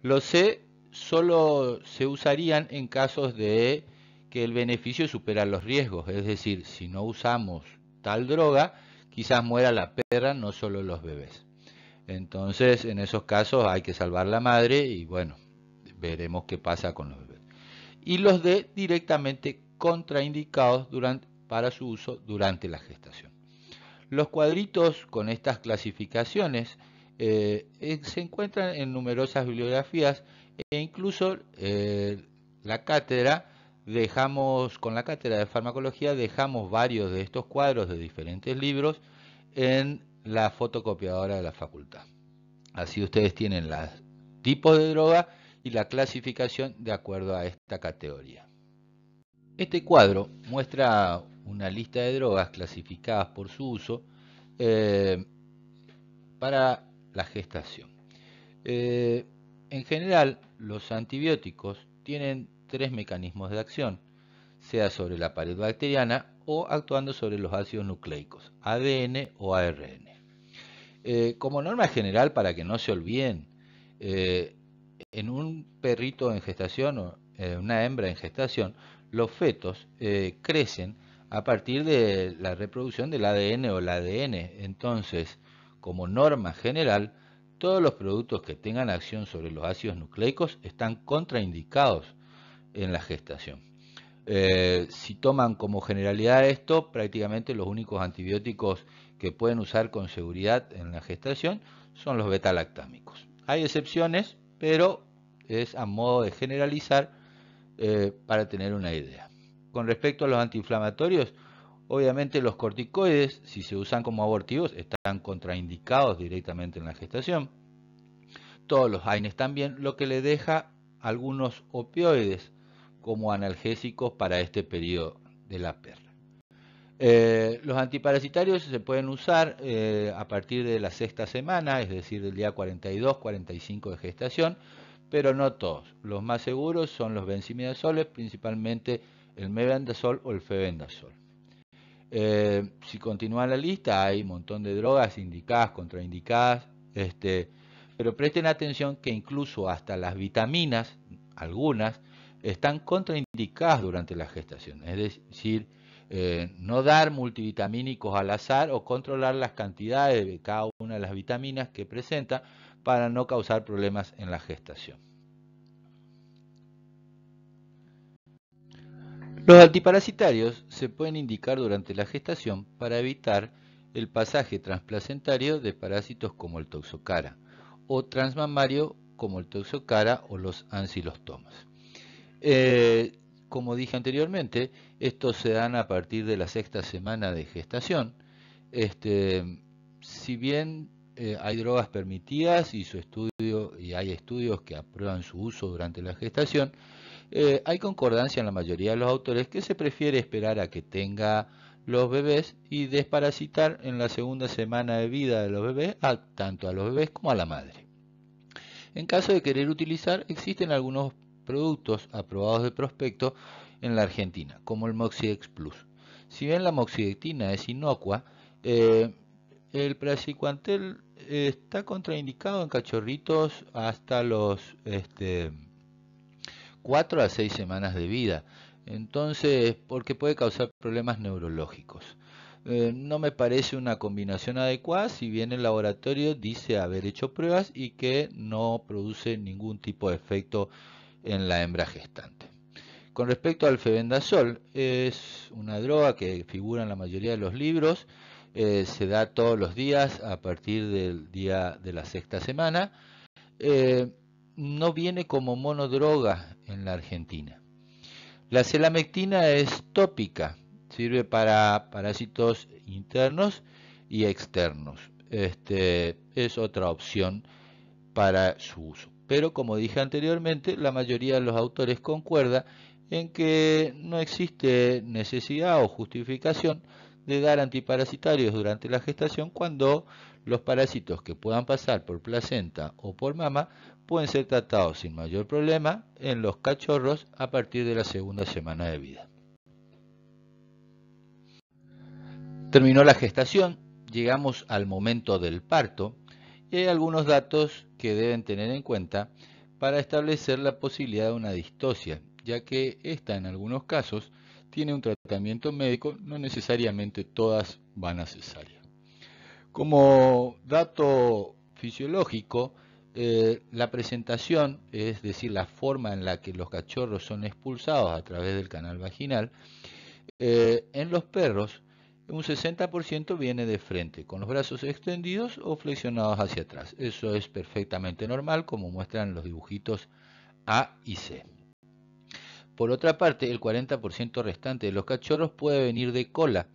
Los C solo se usarían en casos de que el beneficio supera los riesgos, es decir, si no usamos tal droga, quizás muera la perra, no solo los bebés. Entonces, en esos casos hay que salvar la madre y bueno, veremos qué pasa con los bebés. Y los D directamente contraindicados para su uso durante la gestación. Los cuadritos con estas clasificaciones eh, eh, se encuentran en numerosas bibliografías e incluso eh, la cátedra dejamos con la cátedra de farmacología dejamos varios de estos cuadros de diferentes libros en la fotocopiadora de la facultad. Así ustedes tienen los tipos de droga y la clasificación de acuerdo a esta categoría. Este cuadro muestra una lista de drogas clasificadas por su uso para la gestación. Eh, en general, los antibióticos tienen tres mecanismos de acción, sea sobre la pared bacteriana o actuando sobre los ácidos nucleicos, ADN o ARN. Eh, como norma general, para que no se olviden, eh, en un perrito en gestación o una hembra en gestación, los fetos crecen a partir de la reproducción del ADN o el ADN. Entonces, como norma general, todos los productos que tengan acción sobre los ácidos nucleicos están contraindicados en la gestación. Eh, si toman como generalidad esto, prácticamente los únicos antibióticos que pueden usar con seguridad en la gestación son los beta-lactámicos. Hay excepciones, pero es a modo de generalizar eh, para tener una idea. Con respecto a los antiinflamatorios, Obviamente los corticoides, si se usan como abortivos, están contraindicados directamente en la gestación. Todos los AINES también, lo que le deja algunos opioides como analgésicos para este periodo de la perra. Eh, los antiparasitarios se pueden usar eh, a partir de la sexta semana, es decir, del día 42-45 de gestación, pero no todos. Los más seguros son los benzimidazoles, principalmente el mebendazol o el febendazol. Eh, si continúa la lista, hay un montón de drogas indicadas, contraindicadas, este, pero presten atención que incluso hasta las vitaminas, algunas, están contraindicadas durante la gestación. Es decir, eh, no dar multivitamínicos al azar o controlar las cantidades de cada una de las vitaminas que presenta para no causar problemas en la gestación. Los antiparasitarios se pueden indicar durante la gestación para evitar el pasaje transplacentario de parásitos como el toxocara o transmamario como el toxocara o los ancilostomas. Eh, como dije anteriormente, estos se dan a partir de la sexta semana de gestación. Este, si bien eh, hay drogas permitidas y su estudio y hay estudios que aprueban su uso durante la gestación, eh, hay concordancia en la mayoría de los autores que se prefiere esperar a que tenga los bebés y desparasitar en la segunda semana de vida de los bebés tanto a los bebés como a la madre. En caso de querer utilizar, existen algunos productos aprobados de prospecto en la Argentina, como el Moxidex Plus. Si bien la moxidectina es inocua, eh, el Praziquantel eh, está contraindicado en cachorritos hasta los este, 4 a 6 semanas de vida. Entonces, porque puede causar problemas neurológicos. Eh, no me parece una combinación adecuada si bien el laboratorio dice haber hecho pruebas y que no produce ningún tipo de efecto en la hembra gestante. Con respecto al febendazol, es una droga que figura en la mayoría de los libros, eh, se da todos los días a partir del día de la sexta semana. Eh, no viene como monodroga en la Argentina. La selamectina es tópica, sirve para parásitos internos y externos. Este, es otra opción para su uso. Pero como dije anteriormente, la mayoría de los autores concuerda en que no existe necesidad o justificación de dar antiparasitarios durante la gestación cuando los parásitos que puedan pasar por placenta o por mama pueden ser tratados sin mayor problema en los cachorros a partir de la segunda semana de vida. Terminó la gestación, llegamos al momento del parto y hay algunos datos que deben tener en cuenta para establecer la posibilidad de una distosia, ya que esta en algunos casos tiene un tratamiento médico, no necesariamente todas van a cesar. Como dato fisiológico, eh, la presentación, es decir, la forma en la que los cachorros son expulsados a través del canal vaginal, eh, en los perros un 60% viene de frente, con los brazos extendidos o flexionados hacia atrás. Eso es perfectamente normal, como muestran los dibujitos A y C. Por otra parte, el 40% restante de los cachorros puede venir de cola.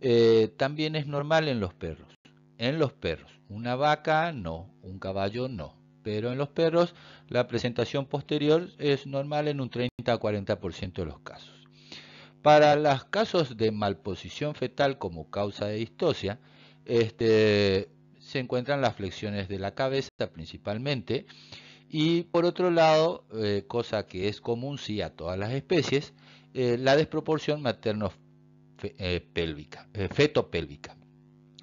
Eh, también es normal en los perros en los perros. Una vaca no, un caballo no. Pero en los perros la presentación posterior es normal en un 30 a 40% de los casos. Para los casos de malposición fetal como causa de distosia, este, se encuentran las flexiones de la cabeza principalmente. Y por otro lado, eh, cosa que es común sí a todas las especies, eh, la desproporción materno-pélvica, eh, feto-pélvica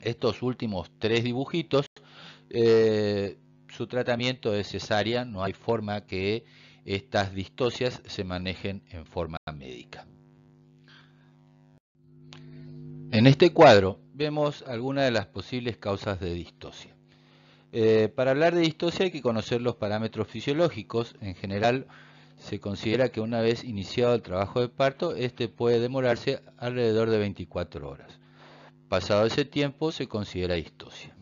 estos últimos tres dibujitos, eh, su tratamiento es cesárea, no hay forma que estas distocias se manejen en forma médica. En este cuadro vemos algunas de las posibles causas de distosia. Eh, para hablar de distosia hay que conocer los parámetros fisiológicos. En general se considera que una vez iniciado el trabajo de parto, este puede demorarse alrededor de 24 horas. Pasado ese tiempo se considera distocia.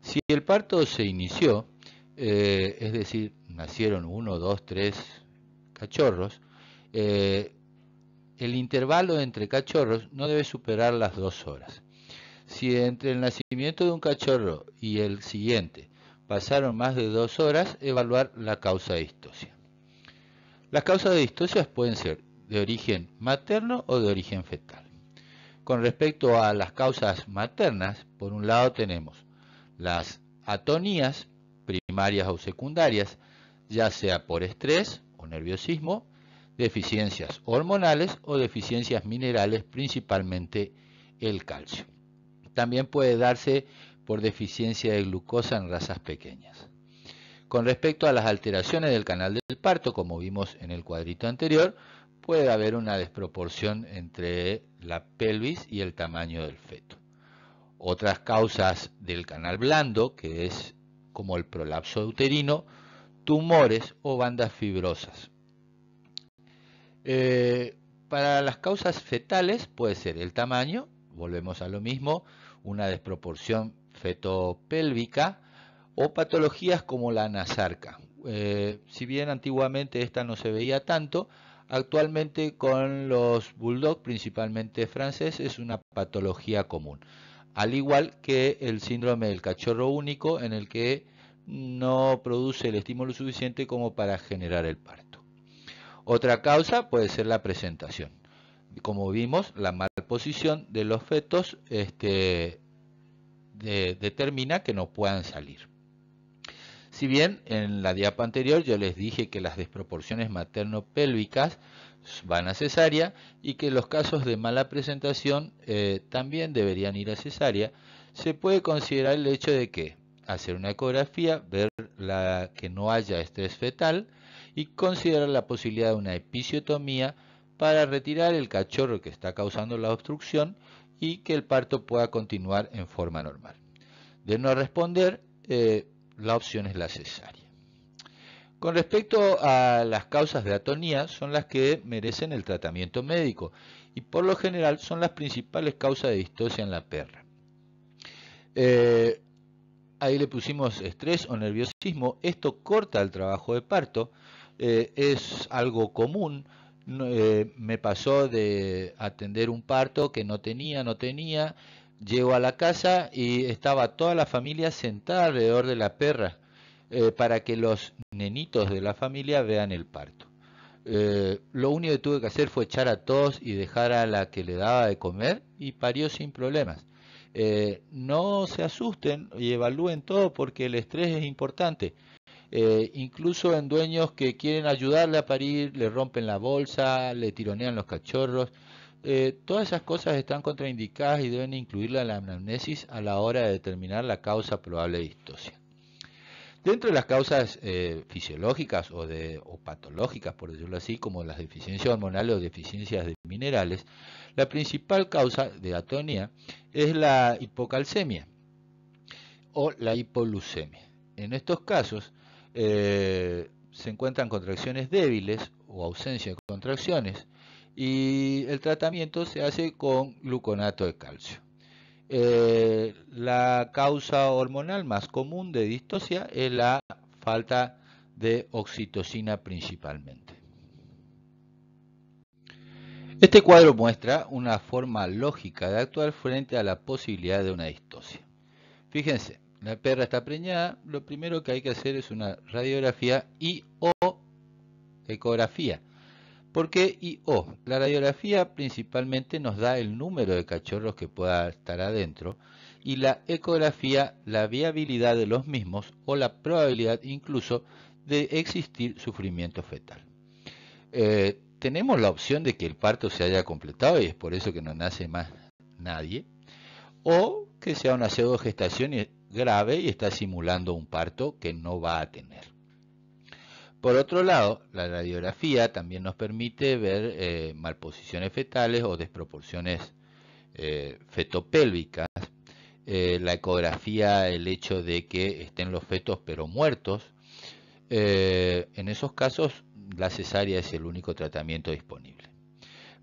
Si el parto se inició, eh, es decir, nacieron uno, dos, tres cachorros, eh, el intervalo entre cachorros no debe superar las dos horas. Si entre el nacimiento de un cachorro y el siguiente pasaron más de dos horas, evaluar la causa de histosia. Las causas de distosias pueden ser de origen materno o de origen fetal. Con respecto a las causas maternas, por un lado tenemos las atonías primarias o secundarias, ya sea por estrés o nerviosismo, deficiencias hormonales o deficiencias minerales, principalmente el calcio. También puede darse por deficiencia de glucosa en razas pequeñas. Con respecto a las alteraciones del canal del parto, como vimos en el cuadrito anterior, puede haber una desproporción entre la pelvis y el tamaño del feto. Otras causas del canal blando, que es como el prolapso uterino, tumores o bandas fibrosas. Eh, para las causas fetales puede ser el tamaño, volvemos a lo mismo, una desproporción fetopélvica o patologías como la nasarca. Eh, si bien antiguamente esta no se veía tanto, Actualmente con los bulldogs, principalmente franceses, es una patología común, al igual que el síndrome del cachorro único en el que no produce el estímulo suficiente como para generar el parto. Otra causa puede ser la presentación. Como vimos, la posición de los fetos este, determina que no puedan salir. Si bien en la diapa anterior yo les dije que las desproporciones materno-pélvicas van a cesárea y que los casos de mala presentación eh, también deberían ir a cesárea, se puede considerar el hecho de que hacer una ecografía, ver la, que no haya estrés fetal y considerar la posibilidad de una episiotomía para retirar el cachorro que está causando la obstrucción y que el parto pueda continuar en forma normal. De no responder, eh, la opción es la cesárea. Con respecto a las causas de atonía, son las que merecen el tratamiento médico y por lo general son las principales causas de distosia en la perra. Eh, ahí le pusimos estrés o nerviosismo. Esto corta el trabajo de parto. Eh, es algo común. Eh, me pasó de atender un parto que no tenía, no tenía. Llevo a la casa y estaba toda la familia sentada alrededor de la perra eh, para que los nenitos de la familia vean el parto. Eh, lo único que tuve que hacer fue echar a todos y dejar a la que le daba de comer y parió sin problemas. Eh, no se asusten y evalúen todo porque el estrés es importante. incluso en dueños que quieren ayudarle a parir, le rompen la bolsa, le tironean los cachorros. Eh, todas esas cosas están contraindicadas y deben incluirla en la anamnesis a la hora de determinar la causa probable de distosia. Dentro de las causas eh, fisiológicas o, patológicas, por decirlo así, como las deficiencias hormonales o deficiencias de minerales, la principal causa de atonía es la hipocalcemia o la hipolucemia. En estos casos eh, se encuentran contracciones débiles o ausencia de contracciones, y el tratamiento se hace con gluconato de calcio. Eh, la causa hormonal más común de distosia es la falta de oxitocina principalmente. Este cuadro muestra una forma lógica de actuar frente a la posibilidad de una distosia. Fíjense, la perra está preñada, lo primero que hay que hacer es una radiografía y o ecografía porque o oh, la radiografía principalmente nos da el número de cachorros que pueda estar adentro y la ecografía la viabilidad de los mismos o la probabilidad incluso de existir sufrimiento fetal. Eh, tenemos la opción de que el parto se haya completado y es por eso que no nace más nadie, o que sea una gestación grave y está simulando un parto que no va a tener. Por otro lado, la radiografía también nos permite ver eh, malposiciones fetales o desproporciones eh, fetopélvicas. Eh, la ecografía, el hecho de que estén los fetos pero muertos. en esos casos, la cesárea es el único tratamiento disponible.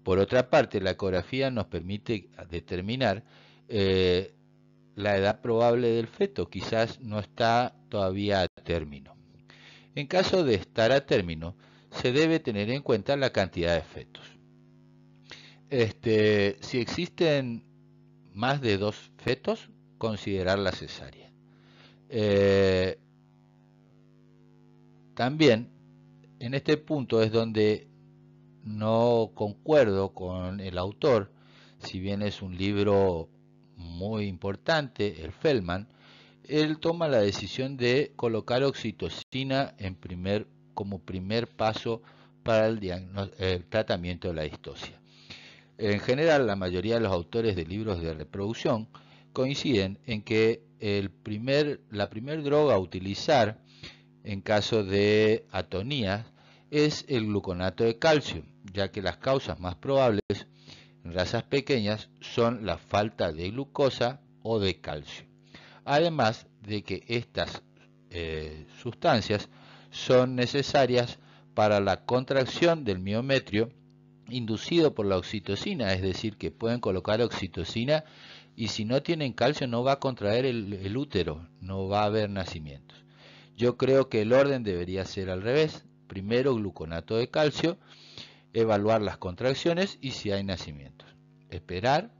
Por otra parte, la ecografía nos permite determinar la edad probable del feto. Quizás no está todavía a término. En caso de estar a término, se debe tener en cuenta la cantidad de fetos. Este, si existen más de dos fetos, considerar la cesárea. Eh, también, en este punto es donde no concuerdo con el autor, si bien es un libro muy importante, el Feldman, él toma la decisión de colocar oxitocina en primer, como primer paso para el, tratamiento de la distosia. En general, la mayoría de los autores de libros de reproducción coinciden en que el primer, la primera droga a utilizar en caso de atonía es el gluconato de calcio, ya que las causas más probables en razas pequeñas son la falta de glucosa o de calcio además de que estas eh, sustancias son necesarias para la contracción del miometrio inducido por la oxitocina, es decir, que pueden colocar oxitocina y si no tienen calcio no va a contraer el, el útero, no va a haber nacimientos. Yo creo que el orden debería ser al revés, primero gluconato de calcio, evaluar las contracciones y si hay nacimientos. Esperar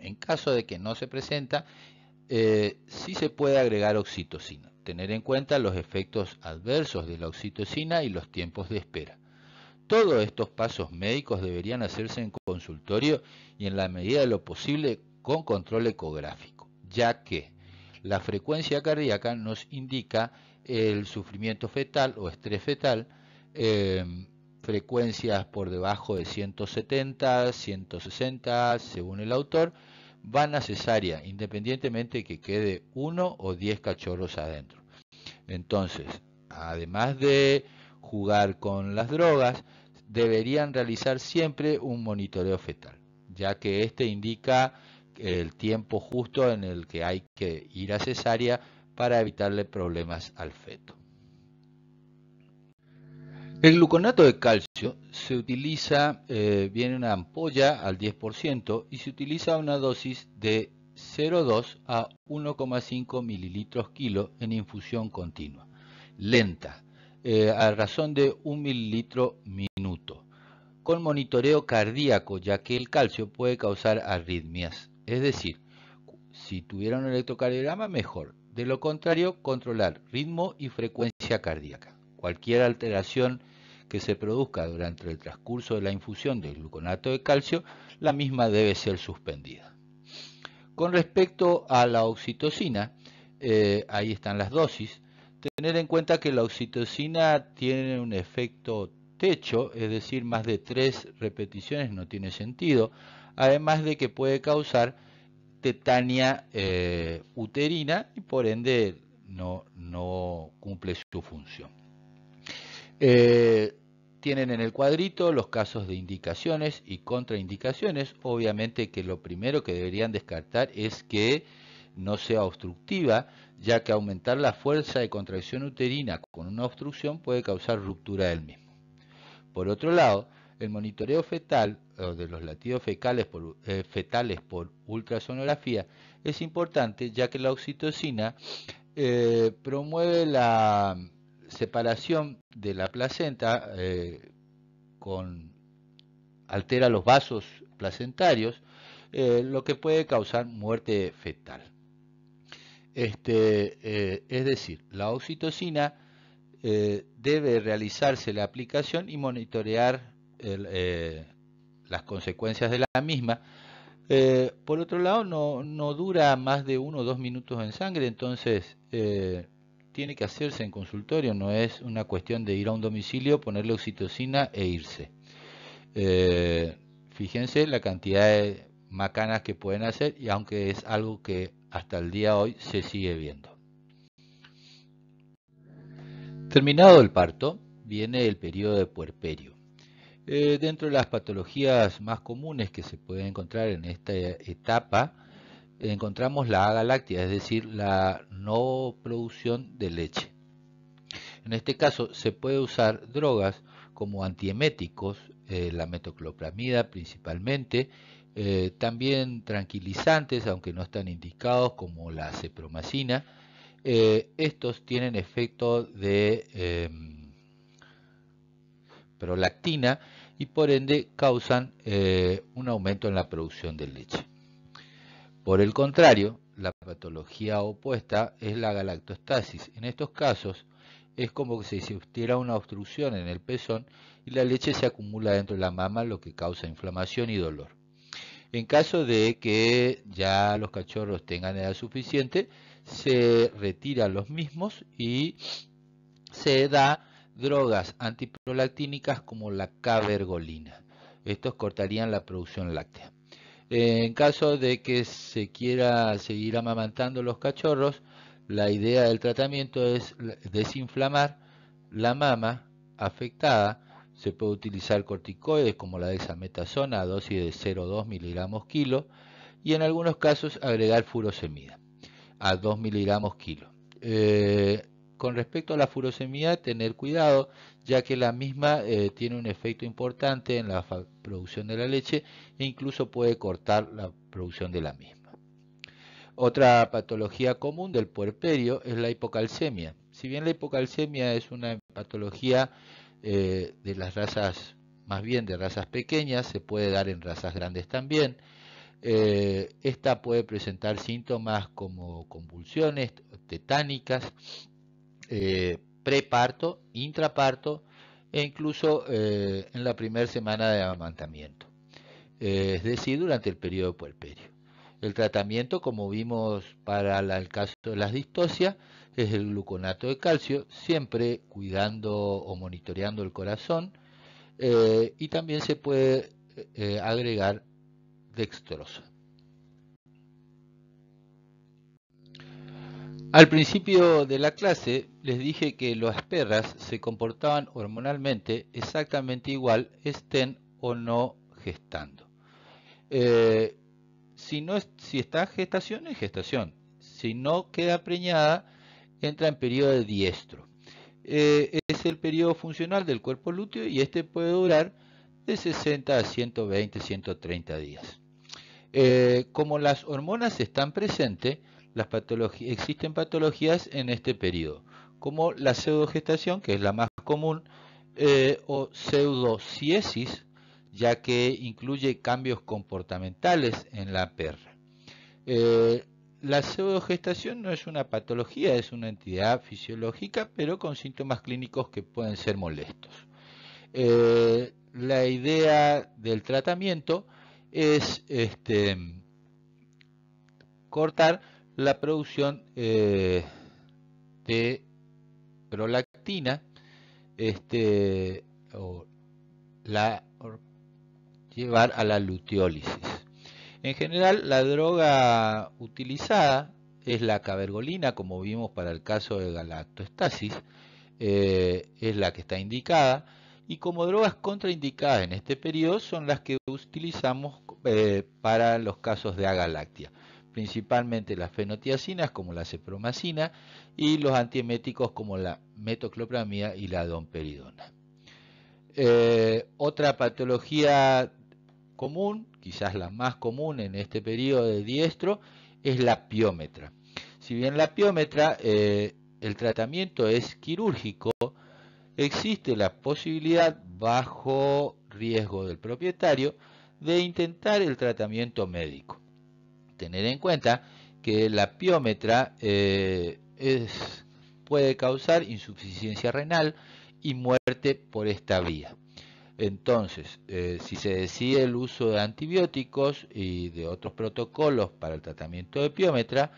en caso de que no se presenta eh, si se puede agregar oxitocina. Tener en cuenta los efectos adversos de la oxitocina y los tiempos de espera. Todos estos pasos médicos deberían hacerse en consultorio y en la medida de lo posible con control ecográfico, ya que la frecuencia cardíaca nos indica el sufrimiento fetal o estrés fetal, eh, frecuencias por debajo de 170, 160, según el autor, van a cesárea, independientemente que quede uno o diez cachorros adentro. Entonces, además de jugar con las drogas, deberían realizar siempre un monitoreo fetal, ya que este indica el tiempo justo en el que hay que ir a cesárea para evitarle problemas al feto. El gluconato de calcio se utiliza, eh, viene una ampolla al 10% y se utiliza una dosis de 0,2 a 1,5 mililitros kilo en infusión continua, lenta, eh, a razón de 1 mililitro minuto, con monitoreo cardíaco ya que el calcio puede causar arritmias, es decir, si tuviera un electrocardiograma mejor, de lo contrario controlar ritmo y frecuencia cardíaca. Cualquier alteración que se produzca durante el transcurso de la infusión del gluconato de calcio, la misma debe ser suspendida. Con respecto a la oxitocina, eh, ahí están las dosis, tener en cuenta que la oxitocina tiene un efecto techo, es decir, más de tres repeticiones no tiene sentido, además de que puede causar tetania eh, uterina y por ende no, no cumple su función. Eh, tienen en el cuadrito los casos de indicaciones y contraindicaciones. Obviamente que lo primero que deberían descartar es que no sea obstructiva, ya que aumentar la fuerza de contracción uterina con una obstrucción puede causar ruptura del mismo. Por otro lado, el monitoreo fetal o de los latidos eh, fetales por ultrasonografía es importante ya que la oxitocina eh, promueve la separación de la placenta eh, con, altera los vasos placentarios, eh, lo que puede causar muerte fetal. Este, eh, es decir, la oxitocina debe realizarse la aplicación y monitorear las consecuencias de la misma, por otro lado, no, dura más de uno o dos minutos en sangre, entonces tiene que hacerse en consultorio, no es una cuestión de ir a un domicilio, ponerle oxitocina e irse. Eh, fíjense la cantidad de macanas que pueden hacer y aunque es algo que hasta el día de hoy se sigue viendo. Terminado el parto, viene el periodo de puerperio. Eh, dentro de las patologías más comunes que se pueden encontrar en esta etapa encontramos la haga es decir, la no producción de leche. En este caso se puede usar drogas como antieméticos, eh, la metoclopramida principalmente, eh, también tranquilizantes, aunque no están indicados, como la cepromacina. Eh, estos tienen efecto de em, prolactina y por ende causan un aumento en la producción de leche. Por el contrario, la patología opuesta es la galactostasis. En estos casos es como si existiera una obstrucción en el pezón y la leche se acumula dentro de la mama, lo que causa inflamación y dolor. En caso de que ya los cachorros tengan edad suficiente, se retiran los mismos y se da drogas antiprolactínicas como la cabergolina. Estos cortarían la producción láctea. Eh, en caso de que se quiera seguir amamantando los cachorros, la idea del tratamiento es desinflamar la mama afectada. Se puede utilizar corticoides como la desametasona a dosis de 0,2 miligramos kilo y en algunos casos agregar furosemida a 2 miligramos kilo. Eh, con respecto a la furosemida, tener cuidado ya que la misma eh, tiene un efecto importante en la producción de la leche e incluso puede cortar la producción de la misma. Otra patología común del puerperio es la hipocalcemia. Si bien la hipocalcemia es una patología eh, de las razas, más bien de razas pequeñas, se puede dar en razas grandes también. Eh, esta puede presentar síntomas como convulsiones tetánicas, preparto, intraparto e incluso eh, en la primera semana de amamantamiento, eh, es decir, durante el periodo puerperio. El tratamiento, como vimos para el caso de las distosias, es el gluconato de calcio, siempre cuidando o monitoreando el corazón, eh, y también se puede agregar dextrosa. Al principio de la clase les dije que las perras se comportaban hormonalmente exactamente igual, estén o no gestando. Eh, si, no está gestación, es gestación. Si no queda preñada, entra en periodo de diestro. Eh, es el periodo funcional del cuerpo lúteo y este puede durar de 60 a 120, 130 días. Eh, como las hormonas están presentes, existen patologías en este periodo como la pseudogestación, que es la más común, eh, o pseudociesis, ya que incluye cambios comportamentales en la perra. Eh, la pseudogestación no es una patología, es una entidad fisiológica, pero con síntomas clínicos que pueden ser molestos. Eh, la idea del tratamiento es este, cortar la producción de prolactina, este, o la, llevar a la luteólisis. En general, la droga utilizada es la cabergolina, como vimos para el caso de galactoestasis, eh, es la que está indicada. Y como drogas contraindicadas en este periodo son las que utilizamos eh, para los casos de agalactia principalmente las fenotiacinas como la cepromacina y los antieméticos como la metoclopramida y la domperidona. Eh, otra patología común, quizás la más común en este periodo de diestro, es la piómetra. Si bien la piómetra, eh, el tratamiento es quirúrgico, existe la posibilidad, bajo riesgo del propietario, de intentar el tratamiento médico tener en cuenta que la piómetra eh, puede causar insuficiencia renal y muerte por esta vía. Entonces, eh, si se decide el uso de antibióticos y de otros protocolos para el tratamiento de piómetra,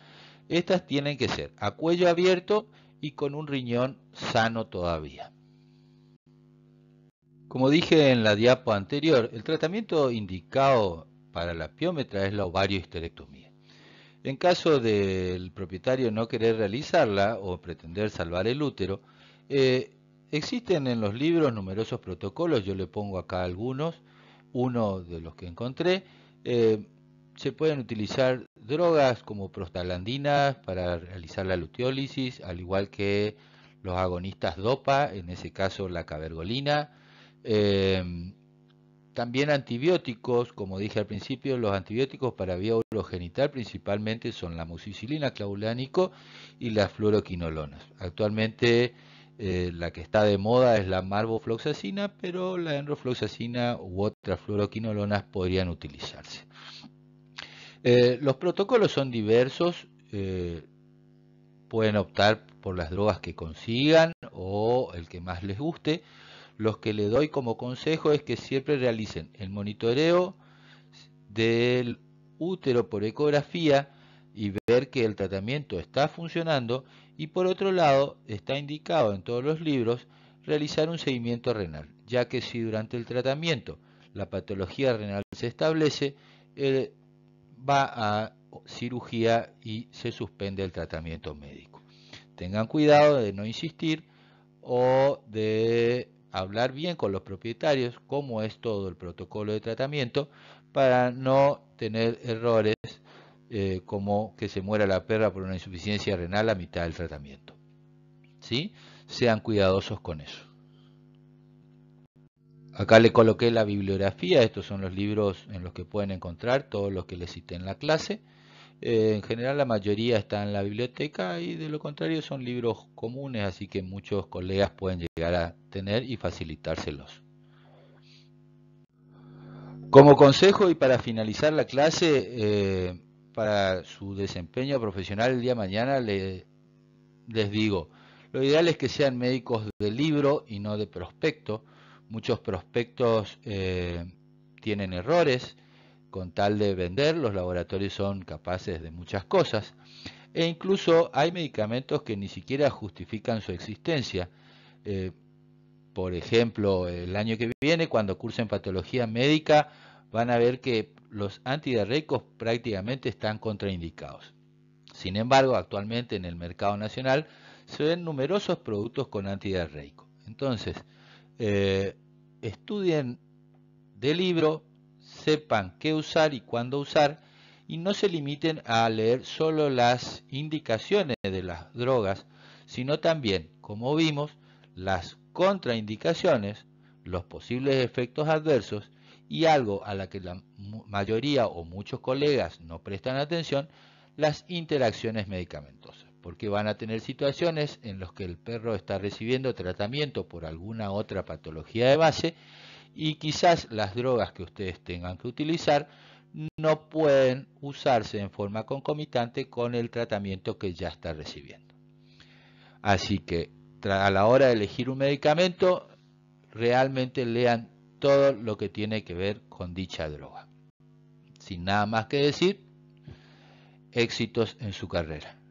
estas tienen que ser a cuello abierto y con un riñón sano todavía. Como dije en la diapo anterior, el tratamiento indicado para la piómetra es la ovariohisterectomía. En caso del propietario no querer realizarla o pretender salvar el útero, eh, existen en los libros numerosos protocolos, yo le pongo acá algunos, uno de los que encontré. Eh, se pueden utilizar drogas como prostaglandinas para realizar la luteólisis, al igual que los agonistas DOPA, en ese caso la cabergolina. Eh, también antibióticos, como dije al principio, los antibióticos para vía urogenital principalmente son la musicilina, clavulánico y las fluoroquinolonas. Actualmente eh, la que está de moda es la marbofloxacina, pero la enrofloxacina u otras fluoroquinolonas podrían utilizarse. Eh, los protocolos son diversos, eh, pueden optar por las drogas que consigan o el que más les guste los que le doy como consejo es que siempre realicen el monitoreo del útero por ecografía y ver que el tratamiento está funcionando y por otro lado está indicado en todos los libros realizar un seguimiento renal, ya que si durante el tratamiento la patología renal se establece, va a cirugía y se suspende el tratamiento médico. Tengan cuidado de no insistir o de hablar bien con los propietarios cómo es todo el protocolo de tratamiento para no tener errores eh, como que se muera la perra por una insuficiencia renal a mitad del tratamiento. ¿Sí? Sean cuidadosos con eso. Acá le coloqué la bibliografía, estos son los libros en los que pueden encontrar todos los que les cité en la clase. Eh, en general la mayoría está en la biblioteca y de lo contrario son libros comunes, así que muchos colegas pueden llegar a tener y facilitárselos. Como consejo y para finalizar la clase, eh, para su desempeño profesional el día de mañana, les digo, lo ideal es que sean médicos de libro y no de prospecto. Muchos prospectos eh, tienen errores con tal de vender, los laboratorios son capaces de muchas cosas. E incluso hay medicamentos que ni siquiera justifican su existencia. Eh, por ejemplo, el año que viene, cuando cursen patología médica, van a ver que los antidiarreicos prácticamente están contraindicados. Sin embargo, actualmente en el mercado nacional se ven numerosos productos con antidiarreico. Entonces, eh, estudien de libro sepan qué usar y cuándo usar y no se limiten a leer solo las indicaciones de las drogas, sino también, como vimos, las contraindicaciones, los posibles efectos adversos y algo a la que la mayoría o muchos colegas no prestan atención, las interacciones medicamentosas, porque van a tener situaciones en las que el perro está recibiendo tratamiento por alguna otra patología de base y quizás las drogas que ustedes tengan que utilizar no pueden usarse en forma concomitante con el tratamiento que ya está recibiendo. Así que a la hora de elegir un medicamento, realmente lean todo lo que tiene que ver con dicha droga. Sin nada más que decir, éxitos en su carrera.